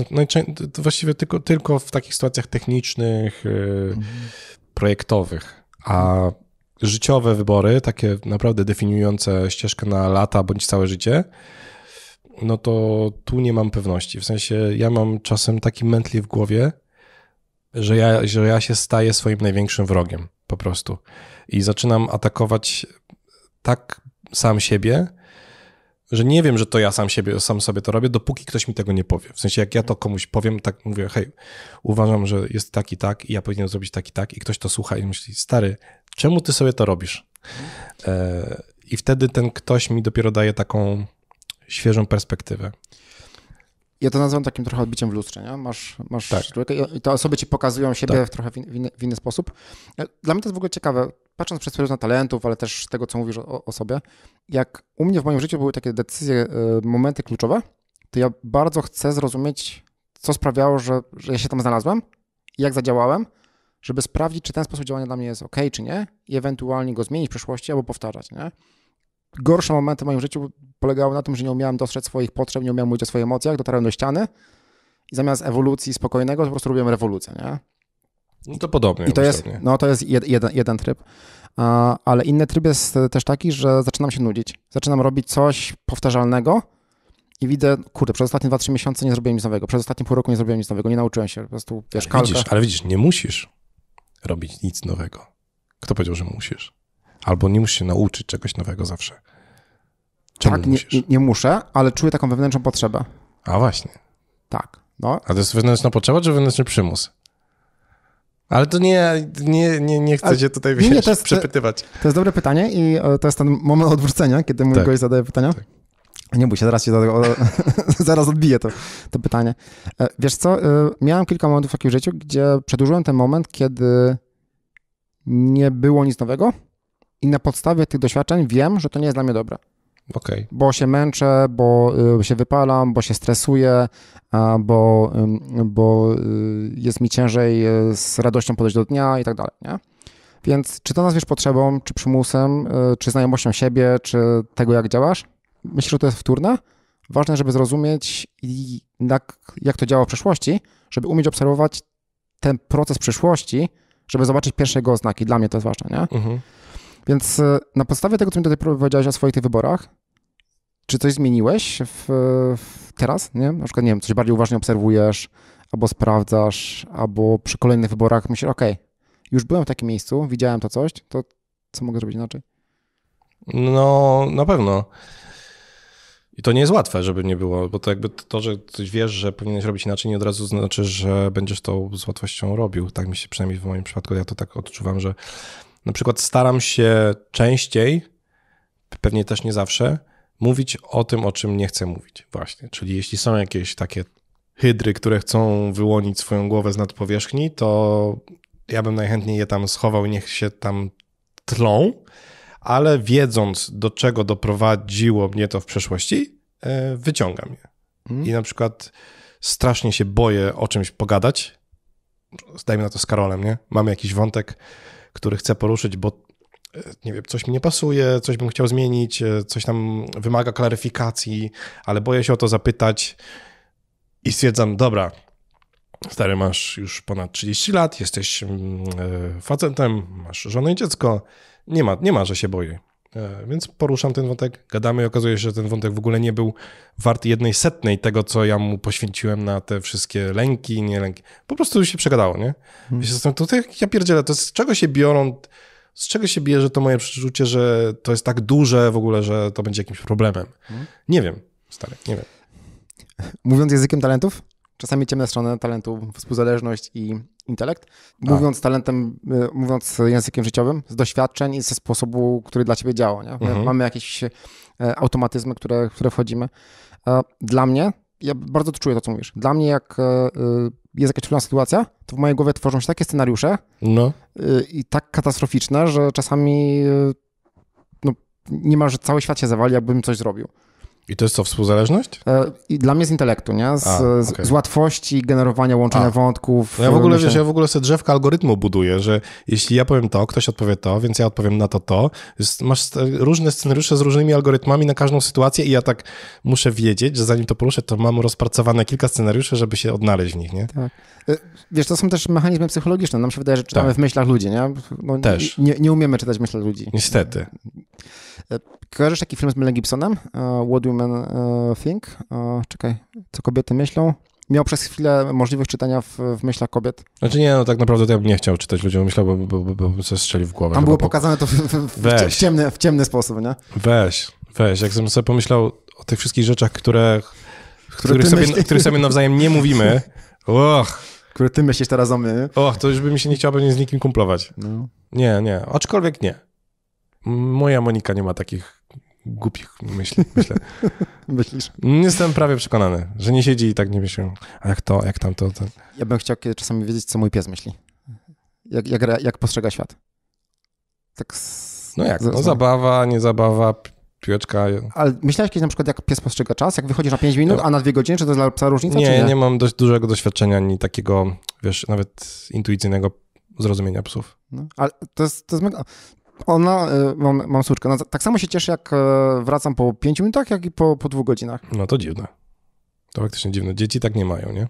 no właściwie tylko, tylko w takich sytuacjach technicznych, y, projektowych, a życiowe wybory, takie naprawdę definiujące ścieżkę na lata bądź całe życie, no to tu nie mam pewności. W sensie ja mam czasem taki mętli w głowie, że ja, że ja się staję swoim największym wrogiem po prostu. I zaczynam atakować tak sam siebie, że nie wiem, że to ja sam, siebie, sam sobie to robię, dopóki ktoś mi tego nie powie. W sensie, jak ja to komuś powiem, tak mówię, hej, uważam, że jest tak i tak i ja powinienem zrobić tak i tak i ktoś to słucha i myśli, stary, czemu ty sobie to robisz? E, I wtedy ten ktoś mi dopiero daje taką świeżą perspektywę. Ja to nazywam takim trochę odbiciem w lustrze, nie? Masz, masz tak. i te osoby ci pokazują siebie tak. w trochę w inny, w inny, sposób. E, dla mnie to jest w ogóle ciekawe patrząc przez pryzmat talentów, ale też tego, co mówisz o, o, sobie, jak u mnie w moim życiu były takie decyzje, e, momenty kluczowe, to ja bardzo chcę zrozumieć, co sprawiało, że, że ja się tam znalazłem jak zadziałałem, żeby sprawdzić, czy ten sposób działania dla mnie jest ok, czy nie, i ewentualnie go zmienić w przyszłości albo powtarzać. Nie? Gorsze momenty w moim życiu polegały na tym, że nie umiałem dostrzec swoich potrzeb, nie umiałem mówić o swoich emocjach, dotarłem do ściany i zamiast ewolucji spokojnego, to po prostu robiłem rewolucję. Nie? No to podobnie. I to jest, no to jest jed, jeden, jeden tryb. Ale inny tryb jest też taki, że zaczynam się nudzić. Zaczynam robić coś powtarzalnego i widzę, kurde, przez ostatnie 2-3 miesiące nie zrobiłem nic nowego, przez ostatnie pół roku nie zrobiłem nic nowego, nie nauczyłem się, po prostu wiesz, ale widzisz, ale widzisz, nie musisz robić nic nowego. Kto powiedział, że musisz? Albo nie musisz się nauczyć czegoś nowego zawsze. Czemu tak, nie, nie, muszę, ale czuję taką wewnętrzną potrzebę. A właśnie. Tak. No. A to jest wewnętrzna potrzeba, czy wewnętrzny przymus? Ale to nie, nie, nie, nie chcę cię tutaj wiesz, nie, to jest, przepytywać. To, to, jest dobre pytanie i e, to jest ten moment odwrócenia, kiedy mój tak. gość zadaje pytania. Tak. Nie bój się, zaraz się do, zaraz odbiję to, to pytanie. E, wiesz co, e, miałem kilka momentów w takim życiu, gdzie przedłużyłem ten moment, kiedy nie było nic nowego i na podstawie tych doświadczeń wiem, że to nie jest dla mnie dobre. Okay. Bo się męczę, bo y, się wypalam, bo się stresuję, bo, bo y, jest mi ciężej y, z radością podejść do dnia i tak dalej. Nie? Więc czy to nazwiesz potrzebą, czy przymusem, czy znajomością siebie, czy tego, jak działasz? Myślę, że to jest wtórne. Ważne, żeby zrozumieć, jak, jak to działa w przeszłości, żeby umieć obserwować ten proces przyszłości, żeby zobaczyć pierwsze jego oznaki. Dla mnie to jest ważne, nie? Mhm. Więc na podstawie tego, co mi tutaj powiedziałeś o swoich tych wyborach, czy coś zmieniłeś w, w teraz? Nie? Na przykład, nie wiem, coś bardziej uważnie obserwujesz, albo sprawdzasz, albo przy kolejnych wyborach myślisz, ok, już byłem w takim miejscu, widziałem to coś, to co mogę zrobić inaczej? No, na pewno. I to nie jest łatwe, żeby nie było, bo to jakby to, że coś wiesz, że powinieneś robić inaczej, nie od razu znaczy, że będziesz to z łatwością robił. Tak mi się przynajmniej w moim przypadku, ja to tak odczuwam, że na przykład staram się częściej, pewnie też nie zawsze, mówić o tym, o czym nie chcę mówić, właśnie. Czyli jeśli są jakieś takie hydry, które chcą wyłonić swoją głowę z nadpowierzchni, to ja bym najchętniej je tam schował, niech się tam tlą, ale wiedząc, do czego doprowadziło mnie to w przeszłości, e, wyciągam je. Mhm. I na przykład strasznie się boję o czymś pogadać. Zdajmy na to z Karolem, nie? Mam jakiś wątek, który chcę poruszyć, bo E, nie wiem, coś mi nie pasuje, coś bym chciał zmienić, e, coś tam wymaga klaryfikacji, ale boję się o to zapytać i stwierdzam, dobra, stary, masz już ponad 30 lat, jesteś mm, e, facetem, masz żonę i dziecko, nie ma, nie ma że się boję. Więc poruszam ten wątek, gadamy i okazuje się, że ten wątek w ogóle nie był wart jednej setnej tego, co ja mu poświęciłem na te wszystkie lęki, nie lęki. Po prostu się przegadało, nie? Hmm. jak ja pierdzielę, to z czego się biorą z czego się bierze to moje przeczucie, że to jest tak duże w ogóle, że to będzie jakimś problemem? Hmm? Nie wiem, stary, nie wiem. Mówiąc językiem talentów, czasami ciemne strony talentu, współzależność i intelekt. Tak. Mówiąc A. talentem, y, mówiąc językiem życiowym, z doświadczeń i ze sposobu, który dla ciebie działa. Nie? Mhm. Mamy jakieś y, automatyzmy, które, które wchodzimy. E, dla mnie, ja bardzo to czuję to, co mówisz. Dla mnie, jak e, e, jest jakaś trudna sytuacja, to w mojej głowie tworzą się takie scenariusze, no. Y, i tak katastroficzne, że czasami y, no, niemalże cały świat się zawali, jakbym coś zrobił. I to jest co, współzależność? E, I dla mnie z intelektu, nie? Z, A, okay. z łatwości generowania, łączenia A. wątków. No ja w ogóle, myślę... wiesz, ja w ogóle sobie drzewka algorytmu buduję, że jeśli ja powiem to, ktoś odpowie to, więc ja odpowiem na to to. Masz różne scenariusze z różnymi algorytmami na każdą sytuację i ja tak muszę wiedzieć, że zanim to poruszę, to mam rozpracowane kilka scenariuszy, żeby się odnaleźć w nich, nie? Tak. E, wiesz, to są też mechanizmy psychologiczne. Nam się wydaje, że czytamy tak. w myślach ludzi, nie? No, też. Nie, nie umiemy czytać myśli ludzi. Niestety. E, E, kojarzysz taki film z Melem Gibsonem? E, What Women e, Think? Czekaj, co kobiety myślą? miał przez chwilę możliwość czytania w, w myślach kobiet. Znaczy nie, no tak naprawdę to ja bym nie chciał czytać ludziom myślał, bo, bo, bo, bo strzelił w głowę. Tam było po... pokazane to w, w, w, ciemny, w ciemny sposób, nie? Weź, weź. Jak sobie pomyślał o tych wszystkich rzeczach, które, które których, sobie, których sobie nawzajem nie mówimy, och. Które ty myślisz teraz o mnie. Och, to już by mi się nie chciało pewnie z nikim kumplować. No. Nie, nie. Aczkolwiek nie. Moja Monika nie ma takich głupich myśli, myślę. Myślisz? Jestem prawie przekonany, że nie siedzi i tak nie myśli, a jak to, jak tamto. To... Ja bym chciał kiedy czasami wiedzieć, co mój pies myśli. Jak, jak, jak postrzega świat. Tak z... No jak, no zabawa, nie zabawa, piłeczka. Ale myślałeś kiedyś na przykład, jak pies postrzega czas? Jak wychodzisz na 5 minut, a na 2 godziny, czy to jest dla psa różnica? Nie, nie? nie mam dość dużego doświadczenia, ani takiego, wiesz, nawet intuicyjnego zrozumienia psów. No, ale to jest, to jest mega... Ona, e, mam, mam no, tak samo się cieszę, jak e, wracam po pięciu minutach, jak i po, po dwóch godzinach. No to dziwne. To faktycznie dziwne. Dzieci tak nie mają, nie?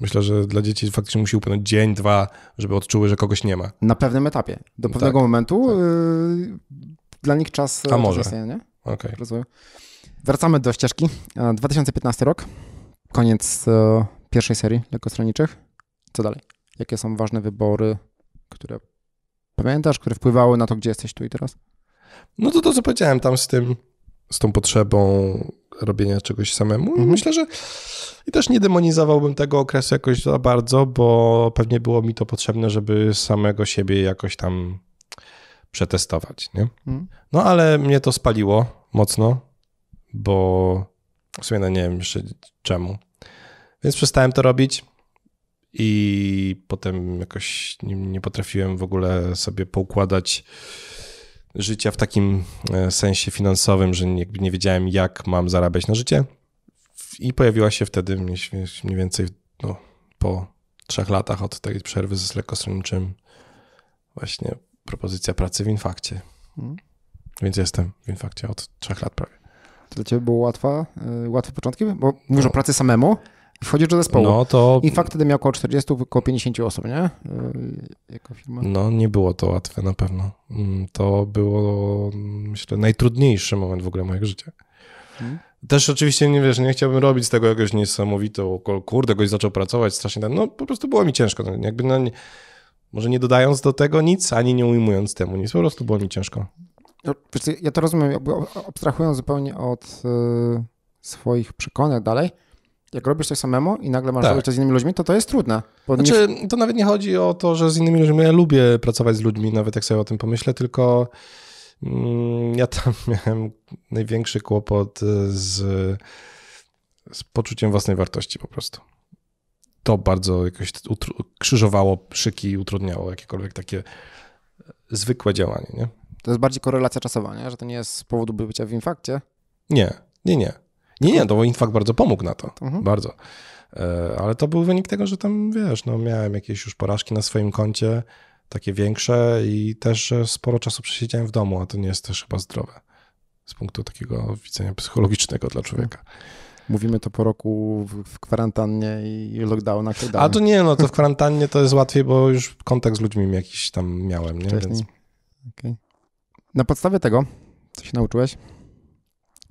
Myślę, że dla dzieci faktycznie musi upłynąć dzień, dwa, żeby odczuły, że kogoś nie ma. Na pewnym etapie. Do tak. pewnego tak, momentu tak. E, dla nich czas A może. Okay. Tak Wracamy do ścieżki. 2015 rok, koniec pierwszej serii lekkostronniczych. Co dalej? Jakie są ważne wybory, które pamiętasz, które wpływały na to, gdzie jesteś tu i teraz? No to to, co powiedziałem tam z tym, z tą potrzebą robienia czegoś samemu. Mhm. Myślę, że i też nie demonizowałbym tego okresu jakoś za bardzo, bo pewnie było mi to potrzebne, żeby samego siebie jakoś tam przetestować, nie? Mhm. No ale mnie to spaliło mocno, bo w sumie no nie wiem jeszcze czemu. Więc przestałem to robić i potem jakoś nie, nie potrafiłem w ogóle sobie poukładać życia w takim e, sensie finansowym, że nie, nie wiedziałem, jak mam zarabiać na życie. I pojawiła się wtedy mniej więcej no, po trzech latach od tej przerwy ze lekkostronniczym właśnie propozycja pracy w Infakcie. Hmm. Więc jestem w Infakcie od trzech lat prawie. To dla ciebie było łatwa, e, łatwe początki? Bo mówisz no. o pracy samemu? Wchodzisz do zespołu. No to... I fakt wtedy miał około 40, około 50 osób, nie? Y, jako firma. No nie było to łatwe na pewno. Mm, to było, myślę, najtrudniejszy moment w ogóle mojego życia. Hmm. Też oczywiście nie wiesz, nie chciałbym robić z tego jakiegoś niesamowitego, kurde, goś zaczął pracować strasznie tam. no po prostu było mi ciężko, no, jakby na, może nie dodając do tego nic, ani nie ujmując temu nic, po prostu było mi ciężko. No, ja to rozumiem, abstrahując zupełnie od y, swoich przekonań dalej, jak robisz coś samemu i nagle masz tak. robić to z innymi ludźmi, to to jest trudne. Bo znaczy, to nawet nie chodzi o to, że z innymi ludźmi, ja lubię pracować z ludźmi, nawet jak sobie o tym pomyślę, tylko mm, ja tam miałem największy kłopot z, z poczuciem własnej wartości po prostu to bardzo jakoś krzyżowało szyki i utrudniało jakiekolwiek takie e, zwykłe działanie. Nie? To jest bardziej korelacja czasowa, nie? że to nie jest z powodu bycia w infakcie? Nie, nie, nie. Nie, nie, to Infakt bardzo pomógł na to. Mhm. Bardzo. E, ale to był wynik tego, że tam, wiesz, no miałem jakieś już porażki na swoim koncie, takie większe i też sporo czasu przesiedziałem w domu, a to nie jest też chyba zdrowe z punktu takiego widzenia psychologicznego dla człowieka. Mówimy to po roku w kwarantannie i lockdownach. Lockdown. A tak to nie, no to w kwarantannie to jest łatwiej, bo już kontakt z ludźmi jakiś tam miałem, nie? Więc... Okay. Na podstawie tego, co się nauczyłeś?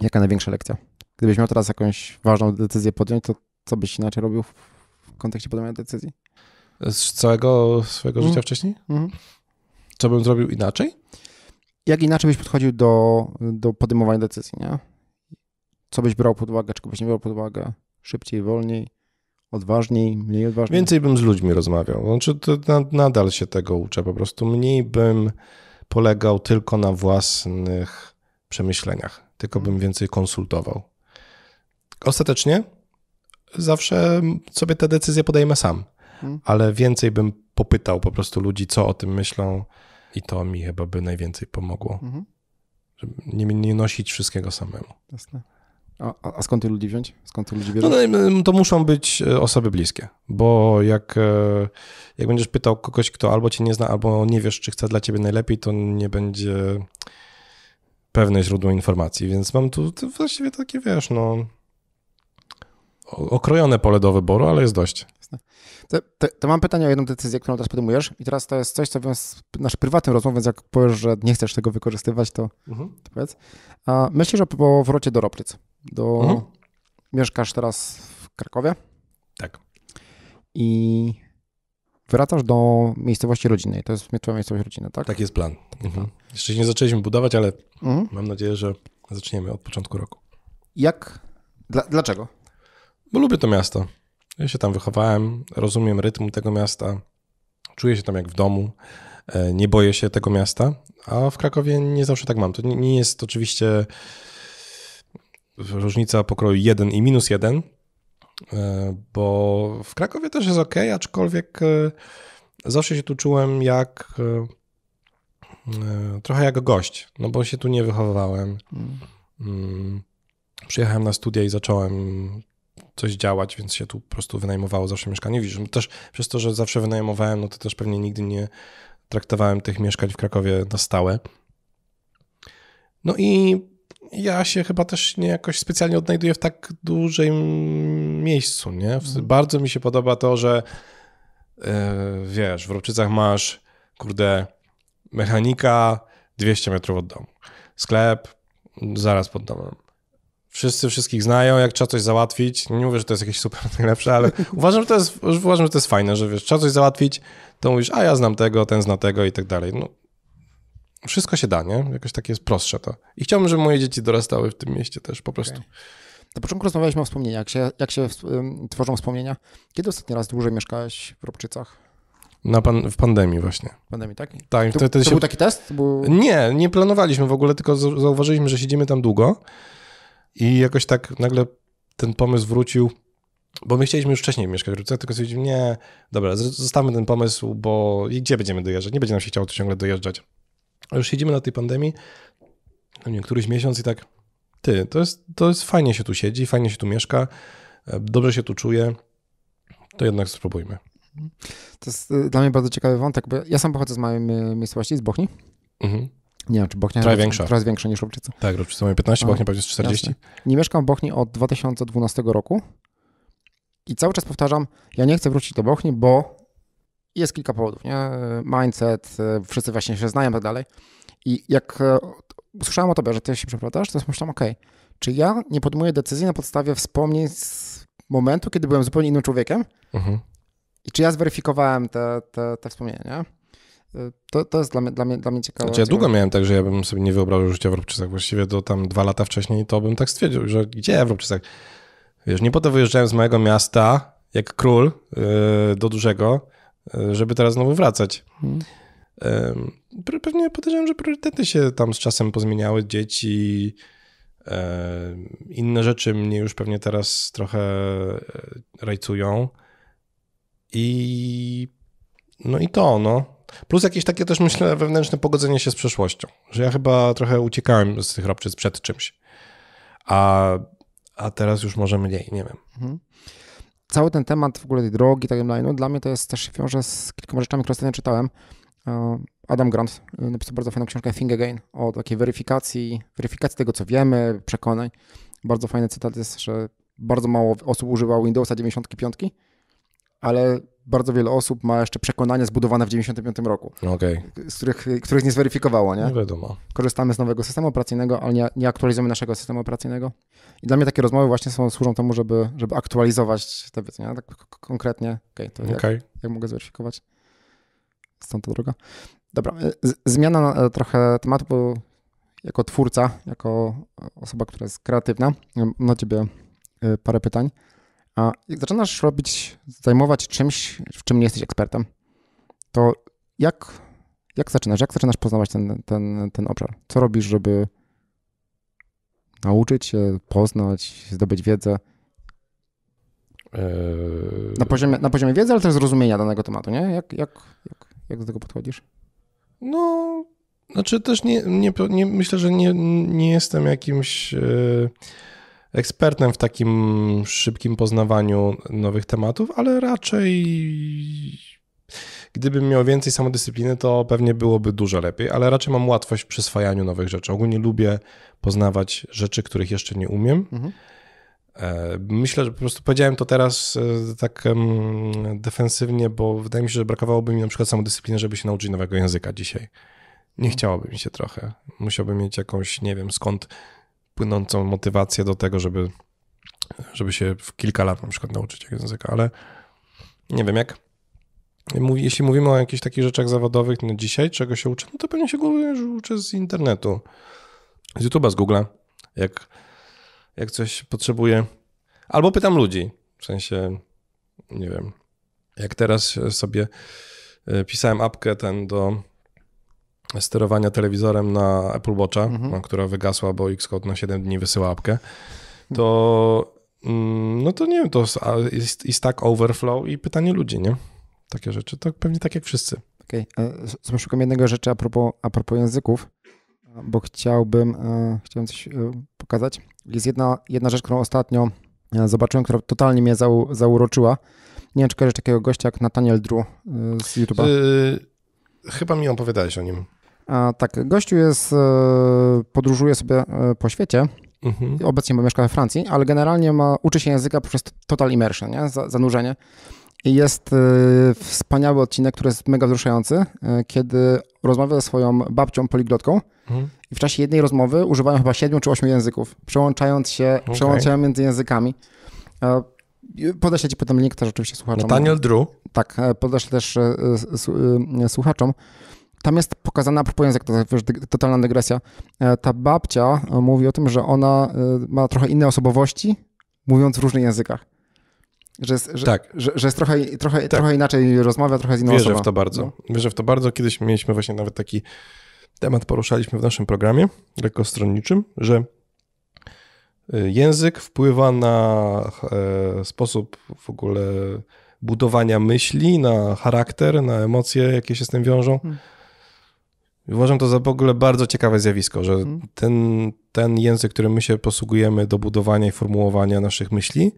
Jaka największa lekcja? Gdybyś miał teraz jakąś ważną decyzję podjąć, to co byś inaczej robił w kontekście podejmowania decyzji? Z całego swojego mm. życia wcześniej? Mm. Co bym zrobił inaczej? Jak inaczej byś podchodził do, do podejmowania decyzji, nie? Co byś brał pod uwagę, czego byś nie brał pod uwagę? Szybciej, wolniej, odważniej, mniej odważniej? Więcej bym z ludźmi rozmawiał. Znaczy, to nadal się tego uczę. Po prostu mniej bym polegał tylko na własnych przemyśleniach tylko bym więcej konsultował. Ostatecznie zawsze sobie te decyzje podejmę sam, hmm. ale więcej bym popytał po prostu ludzi, co o tym myślą, i to mi chyba by najwięcej pomogło. Mhm. Żeby nie, nie nosić wszystkiego samemu. Jasne. A, a, skąd tych ludzi wziąć? Skąd tych ludzi bierzesz? No, to muszą być e, osoby bliskie, bo jak, e, jak będziesz pytał kogoś, kto albo cię nie zna, albo nie wiesz, czy chce dla ciebie najlepiej, to nie będzie pewne źródło informacji, więc mam tu właściwie takie, wiesz, no okrojone pole do wyboru, ale jest dość. To, to, to, mam pytanie o jedną decyzję, którą teraz podejmujesz i teraz to jest coś, co wiem z naszych prywatnych rozmów, więc jak powiesz, że nie chcesz tego wykorzystywać, to, mhm. to powiedz. A myślisz o powrocie do Ropryc? Do... Mhm. Mieszkasz teraz w Krakowie? Tak. I wracasz do miejscowości rodzinnej. To jest twoja miejscowość rodziny, tak? Tak jest plan. Tak mhm. Jeszcze nie zaczęliśmy budować, ale mhm. mam nadzieję, że zaczniemy od początku roku. Jak? Dla, dlaczego? Bo lubię to miasto. Ja się tam wychowałem, rozumiem rytm tego miasta, czuję się tam jak w domu, e, nie boję się tego miasta, a w Krakowie nie zawsze tak mam. To nie jest oczywiście różnica pokroju 1 i minus 1, E, bo w Krakowie też jest ok, aczkolwiek e, zawsze się tu czułem jak e, trochę jak gość, no bo się tu nie wychowywałem. Mm. mm. Przyjechałem na studia i zacząłem coś działać, więc się tu po prostu wynajmowało zawsze mieszkanie. Widzisz, no też przez to, że zawsze wynajmowałem, no to też pewnie nigdy nie traktowałem tych mieszkań w Krakowie na stałe. No i ja się chyba też nie jakoś specjalnie odnajduję w tak dużym miejscu, nie? Mhm. Bardzo mi się podoba to, że yy, wiesz, w Robczycach masz, kurde, mechanika 200 metrów od domu, sklep zaraz pod domem. Wszyscy wszystkich znają, jak trzeba coś załatwić. Nie mówię, że to jest jakieś super najlepsze, ale uważam, że to jest, uważam, że to jest fajne, że wiesz, trzeba coś załatwić, to mówisz, a ja znam tego, ten zna tego i tak dalej. No, wszystko się da, nie? Jakoś takie jest prostsze to. I chciałbym, żeby moje dzieci dorastały w tym mieście też po prostu. Okay. Na początku rozmawialiśmy o wspomnieniach. Jak się, jak się tworzą wspomnienia? Kiedy ostatni raz dłużej mieszkałeś w Robczycach? Na pan, w pandemii właśnie. Pandemii, tak? Tak. To, to, się... był taki test? Nie, nie planowaliśmy w ogóle, tylko zauważyliśmy, że siedzimy tam długo i jakoś tak nagle ten pomysł wrócił, bo my chcieliśmy już wcześniej mieszkać w Rybce, tylko stwierdziliśmy, nie, dobra, zostawmy ten pomysł, bo gdzie będziemy dojeżdżać? Nie będzie nam się chciało tu ciągle dojeżdżać już siedzimy na tej pandemii, no nie, któryś miesiąc i tak, ty, to jest, to jest fajnie się tu siedzi, fajnie się tu mieszka, e, dobrze się tu czuje, to jednak spróbujmy. To jest y, dla mnie bardzo ciekawy wątek, bo ja sam pochodzę z małej miejscowości, z Bochni. Mhm. Nie wiem, czy Bochnia jest większa. Trochę większa niż Lubczyca. Tak, Lubczyca mamy 15, Bochnia pewnie jest 40. Jasne. Nie mieszkam w Bochni od 2012 roku i cały czas powtarzam, ja nie chcę wrócić do Bochni, bo jest kilka powodów, nie? Mindset, e, wszyscy właśnie się znają i tak dalej. I jak e, usłyszałem o tobie, że ty się przeprowadzasz, to myślałem, ok, czy ja nie podejmuję decyzji na podstawie wspomnień z momentu, kiedy byłem zupełnie innym człowiekiem? Mhm. I czy ja zweryfikowałem te, te, te wspomnienia, nie? E, to, to jest dla mnie, dla mnie, dla mnie ciekawe. Znaczy, ja długo miałem tak, że ja bym sobie nie wyobrażał życia w Robczysach. Właściwie do tam dwa lata wcześniej to bym tak stwierdził, że gdzie ja w Robczysach? Wiesz, nie po to wyjeżdżałem z mojego miasta, jak król, yy, do dużego, E, żeby teraz znowu wracać. Hmm. Pewnie podejrzewam, że priorytety się tam z czasem pozmieniały, dzieci, e, inne rzeczy mnie już pewnie teraz trochę e, rajcują. I no i to, no. Plus jakieś takie też myślę wewnętrzne pogodzenie się z przeszłością, że ja chyba trochę uciekałem z tych robczyc przed czymś. A, a teraz już może mniej, nie wiem. Hmm cały ten temat w ogóle tej drogi, tak dalej, no, dla mnie to jest też się wiąże z kilkoma rzeczami, które ostatnio czytałem. E, Adam Grant e, napisał bardzo fajną książkę Think Again o takiej weryfikacji, weryfikacji tego, co wiemy, przekonań. Bardzo fajny cytat jest, że bardzo mało osób używa Windowsa 95, ale bardzo wiele osób ma jeszcze przekonania zbudowane w 95 roku, okay. z których, których nie zweryfikowało, nie? nie no wiadomo. Korzystamy z nowego systemu operacyjnego, ale nie, nie, aktualizujemy naszego systemu operacyjnego. I dla mnie takie rozmowy właśnie są, służą temu, żeby, żeby aktualizować te wiedzę, nie? Tak konkretnie, okay, to okay. Jak, jak mogę zweryfikować? Stąd ta droga. Dobra, y, z, zmiana y, trochę tematu, bo jako twórca, jako y, osoba, która jest kreatywna, mam na ciebie parę pytań. A jak zaczynasz robić, zajmować czymś, w czym nie jesteś ekspertem, to jak, jak zaczynasz? Jak zaczynasz poznawać ten, ten, ten obszar? Co robisz, żeby nauczyć się, poznać, zdobyć wiedzę? Eee, na poziomie, na poziomie wiedzy, ale też zrozumienia danego tematu, nie? Jak, jak, jak, jak do tego podchodzisz? No, znaczy też nie, nie, nie myślę, że nie, nie jestem jakimś. Yy ekspertem w takim szybkim poznawaniu nowych tematów, ale raczej gdybym miał więcej samodyscypliny, to pewnie byłoby dużo lepiej, ale raczej mam łatwość w przyswajaniu nowych rzeczy. Ogólnie lubię poznawać rzeczy, których jeszcze nie umiem. Mhm. E, myślę, że po prostu powiedziałem to teraz e, tak defensywnie, bo wydaje mi się, że brakowałoby mi na przykład samodyscypliny, żeby się nauczyć nowego języka dzisiaj. Nie mhm. chciałoby mi się trochę. Musiałbym mieć jakąś, nie wiem, skąd płynącą motywację do tego, żeby, żeby się w kilka lat na przykład nauczyć jakiegoś języka, ale nie wiem, jak jeśli mówimy o jakichś takich rzeczach zawodowych no dzisiaj, czego się uczę, no to pewnie się głównie uczę z internetu, z YouTube'a, z Google'a, jak, jak coś potrzebuję. Albo pytam ludzi, w sensie, nie wiem, jak teraz sobie e, pisałem apkę ten do sterowania telewizorem na Apple Watcha, mhm. No, która wygasła, bo Xcode na 7 dni wysyła apkę, to mm, no to nie wiem, to jest, jest tak overflow i pytanie ludzi, nie? Takie rzeczy, to pewnie tak jak wszyscy. Okej, okay. szukam jednego rzeczy a propos, a propos języków, bo chciałbym, e, chciałem coś e, pokazać. Jest jedna, jedna rzecz, którą ostatnio e, zobaczyłem, która totalnie mnie zau, zauroczyła. Nie wiem, czy takiego gościa jak Nathaniel Drew z YouTube'a. Yy, chyba mi opowiadałeś o nim. Tak, gościu jest, e, podróżuje sobie e, po świecie. Mhm. Obecnie mieszka we Francji, ale generalnie ma, uczy się języka poprzez total immersion, nie? zanurzenie. I jest e, wspaniały odcinek, który jest mega wzruszający, kiedy rozmawia ze swoją babcią poliglotką mhm. i w czasie jednej rozmowy używają chyba siedmiu czy ośmiu języków, przełączając się, okay. przełączają między językami. Podeślę ci potem link też oczywiście słuchaczom. Daniel Drew. Tak, podeślę też słuchaczom tam jest pokazana, a propos języka, to jest totalna dygresja, e, ta babcia e, mówi o tym, że ona e, ma trochę inne osobowości, mówiąc w różnych językach. Że jest, że, tak. że, że jest trochę, trochę, tak. trochę inaczej rozmawia, trochę z inną Wierzę osobą. w to bardzo. No. Wierzę w to bardzo. Kiedyś mieliśmy właśnie nawet taki temat, poruszaliśmy w naszym programie lekkostronniczym, że język wpływa na sposób w ogóle budowania myśli, na charakter, na emocje, jakie się z tym wiążą. Hmm. Uważam to za w ogóle bardzo ciekawe zjawisko, że mhm. ten, ten język, którym my się posługujemy do budowania i formułowania naszych myśli,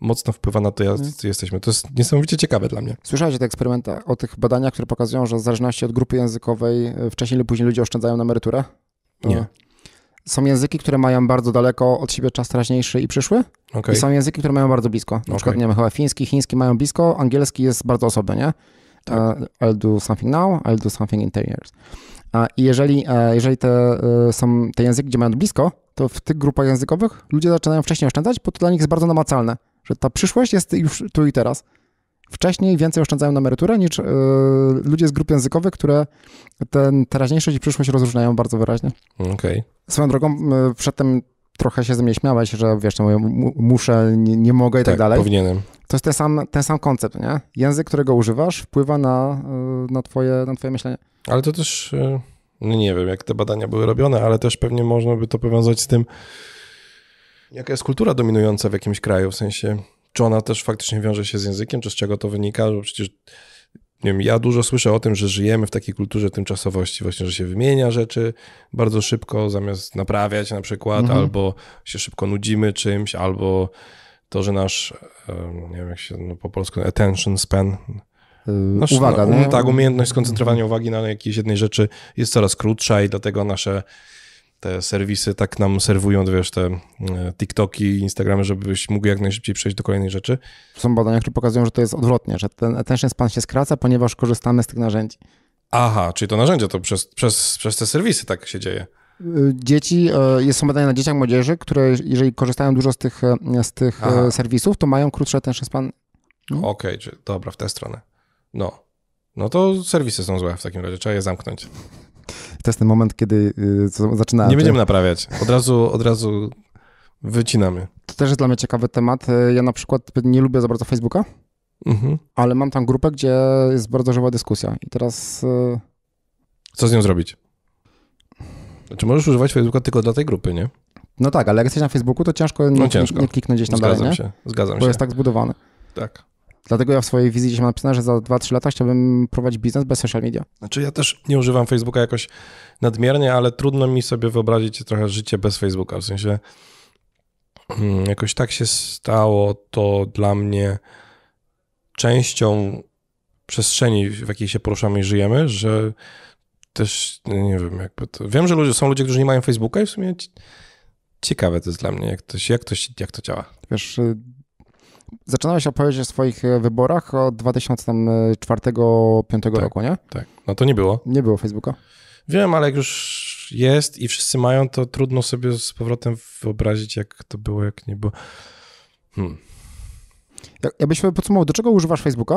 mocno wpływa na to, jak mhm. ci jesteśmy. To jest niesamowicie ciekawe dla mnie. Słyszałeś o tych eksperymentach, o tych badaniach, które pokazują, że w zależności od grupy językowej e, wcześniej lub później ludzie oszczędzają na emeryturę? Nie. Są języki, które mają bardzo daleko od siebie czas teraźniejszy i przyszły. Okay. I są języki, które mają bardzo blisko. Na okay. przykład, nie wiem, chyba fiński, chiński mają blisko, angielski jest bardzo osobny, nie? Tak. Uh, I'll do something now, I'll do something in 10 years. I jeżeli, jeżeli te, e, są te języki, gdzie mają blisko, to w tych grupach językowych ludzie zaczynają wcześniej oszczędzać, bo to dla nich jest bardzo namacalne, że ta przyszłość jest już tu i teraz. Wcześniej więcej oszczędzają na emeryturę niż e, ludzie z grup językowych, które ten teraźniejszość i przyszłość rozróżniają bardzo wyraźnie. Okej. Okay. Swoją drogą, przedtem trochę się ze mnie śmiałeś, że wiesz, no, muszę, nie, nie mogę i tak, tak, dalej. powinienem. To jest ten sam, ten sam koncept, nie? Język, którego używasz, wpływa na, e, na, twoje, na twoje myślenie. Ale to też, e, no nie wiem, jak te badania były robione, ale też pewnie można by to powiązać z tym, jaka jest kultura dominująca w jakimś kraju, w sensie, czy ona też faktycznie wiąże się z językiem, czy z czego to wynika, bo przecież nie wiem, ja dużo słyszę o tym, że żyjemy w takiej kulturze tymczasowości, właśnie, że się wymienia rzeczy bardzo szybko, zamiast naprawiać na przykład, mhm. albo się szybko nudzimy czymś, albo to, że nasz, nie wiem jak się no, po polsku, attention span, Y, no, uwaga. No, no. Um, tak, umiejętność skoncentrowania uwagi na jakiejś jednej rzeczy jest coraz krótsza i dlatego nasze te serwisy tak nam serwują, wiesz, te e, TikToki, Instagramy, żebyś mógł jak najszybciej przejść do kolejnej rzeczy. Są badania, które pokazują, że to jest odwrotnie, że ten attention span się skraca, ponieważ korzystamy z tych narzędzi. Aha, czyli to narzędzia to przez, przez, przez te serwisy tak się dzieje. Y, dzieci, e, jest, są badania na dzieciach, młodzieży, które jeżeli korzystają dużo z tych, e, z tych serwisów, to mają krótszy attention span. No. Okej, okay, dobra, w tę stronę. No. No to serwisy są złe w takim razie, trzeba je zamknąć. To jest ten moment, kiedy yy, zaczyna. Nie będziemy naprawiać. Od razu, od razu wycinamy. To też jest dla mnie ciekawy temat. Y, ja na przykład nie lubię za bardzo Facebooka, mhm. ale mam tam grupę, gdzie jest bardzo żywa dyskusja. I teraz. Yy... Co z nią zrobić? Czy możesz używać Facebooka tylko dla tej grupy, nie? No tak, ale jak jesteś na Facebooku, to ciężko nie, no ciężko. nie kliknąć gdzieś tam Zgadzam dalej, się. Zgadzam bo się. Bo jest tak zbudowany. Tak. Dlatego ja w swojej wizji gdzieś mam napisane, że za 2-3 lata chciałbym prowadzić biznes bez social media. Znaczy ja też nie używam Facebooka jakoś nadmiernie, ale trudno mi sobie wyobrazić trochę życie bez Facebooka. W sensie mm, jakoś tak się stało to dla mnie częścią przestrzeni, w jakiej się poruszamy i żyjemy, że też no nie wiem, jakby to. Wiem, że ludzie, są ludzie, którzy nie mają Facebooka i w sumie ciekawe to jest dla mnie, jak to, się, jak to, się, jak to działa. Wiesz, y, zaczynałeś opowiedzieć o swoich e, wyborach od 2004-2005 tak, roku, nie? Tak. No to nie było. Nie było Facebooka. Wiem, ale jak już jest i wszyscy mają, to trudno sobie z powrotem wyobrazić, jak to było, jak nie było. Hmm. Ja, podsumował, do czego używasz Facebooka?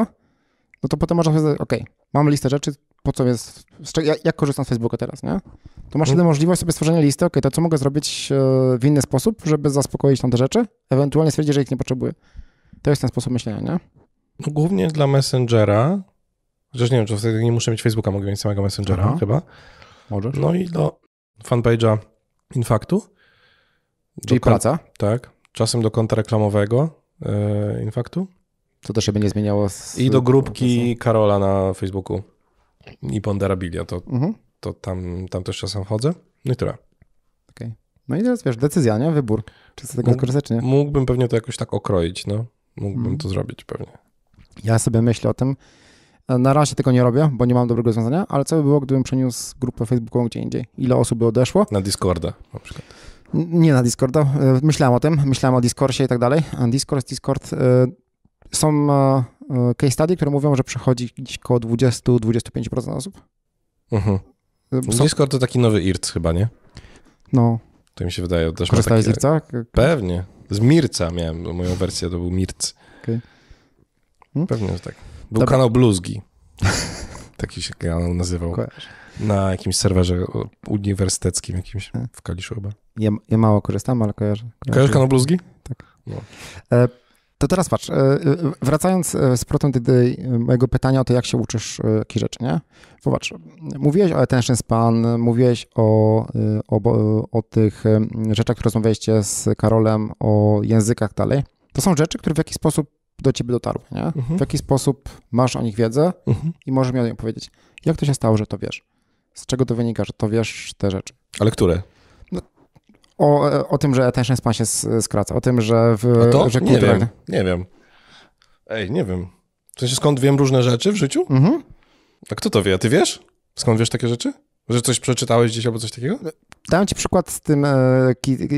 No to potem można powiedzieć, OK, mam listę rzeczy, po co jest, ja, jak korzystam z Facebooka teraz, nie? To masz hmm. jedną możliwość sobie stworzenia listy, OK, to co mogę zrobić e, w inny sposób, żeby zaspokoić tam te rzeczy, ewentualnie stwierdzić, że ich nie potrzebuję. To jest ten sposób myślenia, nie? No, głównie dla Messengera, chociaż nie wiem, czy wtedy nie muszę mieć Facebooka, mogę mieć samego Messengera Aha. chyba. Możesz. No i do fanpage'a Infaktu. Czyli do praca. Tak, czasem do konta reklamowego yy, Infaktu. To też się będzie zmieniało. Z... I do grupki Karola na Facebooku i Ponderabilia, to, mhm. to tam, tam też czasem chodzę. No i tyle. Okay. No i teraz wiesz, decyzja, nie? Wybór. Czy z tego skorzystać, nie? Mógłbym pewnie to jakoś tak okroić, no. Mógłbym mm. to zrobić pewnie. Ja sobie myślę o tym. E, na razie tego nie robię, bo nie mam dobrego związania, ale co by było, gdybym przeniósł grupę Facebookową gdzie indziej? Ile osób by odeszło? Na Discorda na przykład. Nie na Discorda. E, myślałem o tym, myślałem o Discordzie i tak dalej. E, Discord, Discord. Są case study, które mówią, że przechodzi gdzieś około 20-25% osób. Mhm. Są... Discord to taki nowy IRC chyba, nie? No. To mi się wydaje. Też Korzystałeś takie... z IRCa? Pewnie. Z Mirca miałem moją wersję, to był Mirc. Okay. Hmm? Pewnie, że tak. Był Dobra. kanał Bluzgi. Taki się kanał nazywał. Na jakimś serwerze uniwersyteckim jakimś hmm. w Kaliszu chyba. Ja, ja mało korzystam, ale kojarzę. Kojarzę, kanał Bluzgi? Tak. No. E, to teraz patrz, e, e, wracając e, z protem mojego pytania o to, jak się uczysz jakichś rzeczy, nie? Zobacz, mówiłeś o attention span, mówiłeś o, o, o tych rzeczach, które rozmawialiście z Karolem, o językach dalej. To są rzeczy, które w jakiś sposób do ciebie dotarły, nie? Mhm. W jaki sposób masz o nich wiedzę mhm. i możesz mi o nich powiedzieć. Jak to się stało, że to wiesz? Z czego to wynika, że to wiesz te rzeczy? Ale które? O, o tym, że attention span się skraca, o tym, że... W, to? Że nie wiem, nie wiem. Ej, nie wiem. W sensie skąd wiem różne rzeczy w życiu? Mhm. A kto to wie? A ty wiesz? Skąd wiesz takie rzeczy? Że coś przeczytałeś gdzieś albo coś takiego? Dam ci przykład z tym, e,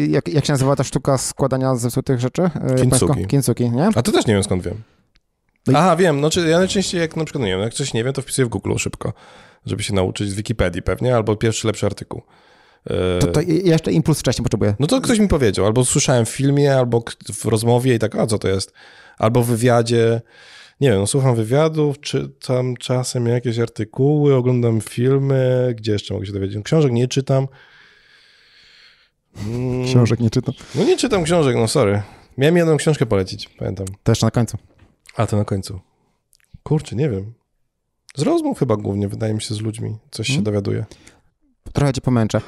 jak, jak się nazywa ta sztuka składania zepsutych rzeczy? E, Kintsugi. Kintsugi, nie? A ty też nie wiem skąd wiem. No Aha, wiem. No, ja najczęściej jak na przykład, no nie wiem, jak coś nie wiem, to wpisuję w Google szybko, żeby się nauczyć z Wikipedii pewnie, albo pierwszy lepszy artykuł. E, to, to jeszcze impuls wcześniej potrzebuję. No to ktoś mi powiedział, albo słyszałem w filmie, albo w rozmowie i tak, a co to jest? Albo w wywiadzie. Nie wiem, no, słucham wywiadów, czytam czasem jakieś artykuły, oglądam filmy, gdzie jeszcze mogę się dowiedzieć? No, książek nie czytam. Mm. Książek nie czytam. No nie czytam książek, no sorry. Miałem jedną książkę polecić, pamiętam. Też na końcu. A, to na końcu. Kurczę, nie wiem. Z rozmów chyba głównie, wydaje mi się, z ludźmi. Coś się mhm. dowiaduje. Trochę cię pomęczę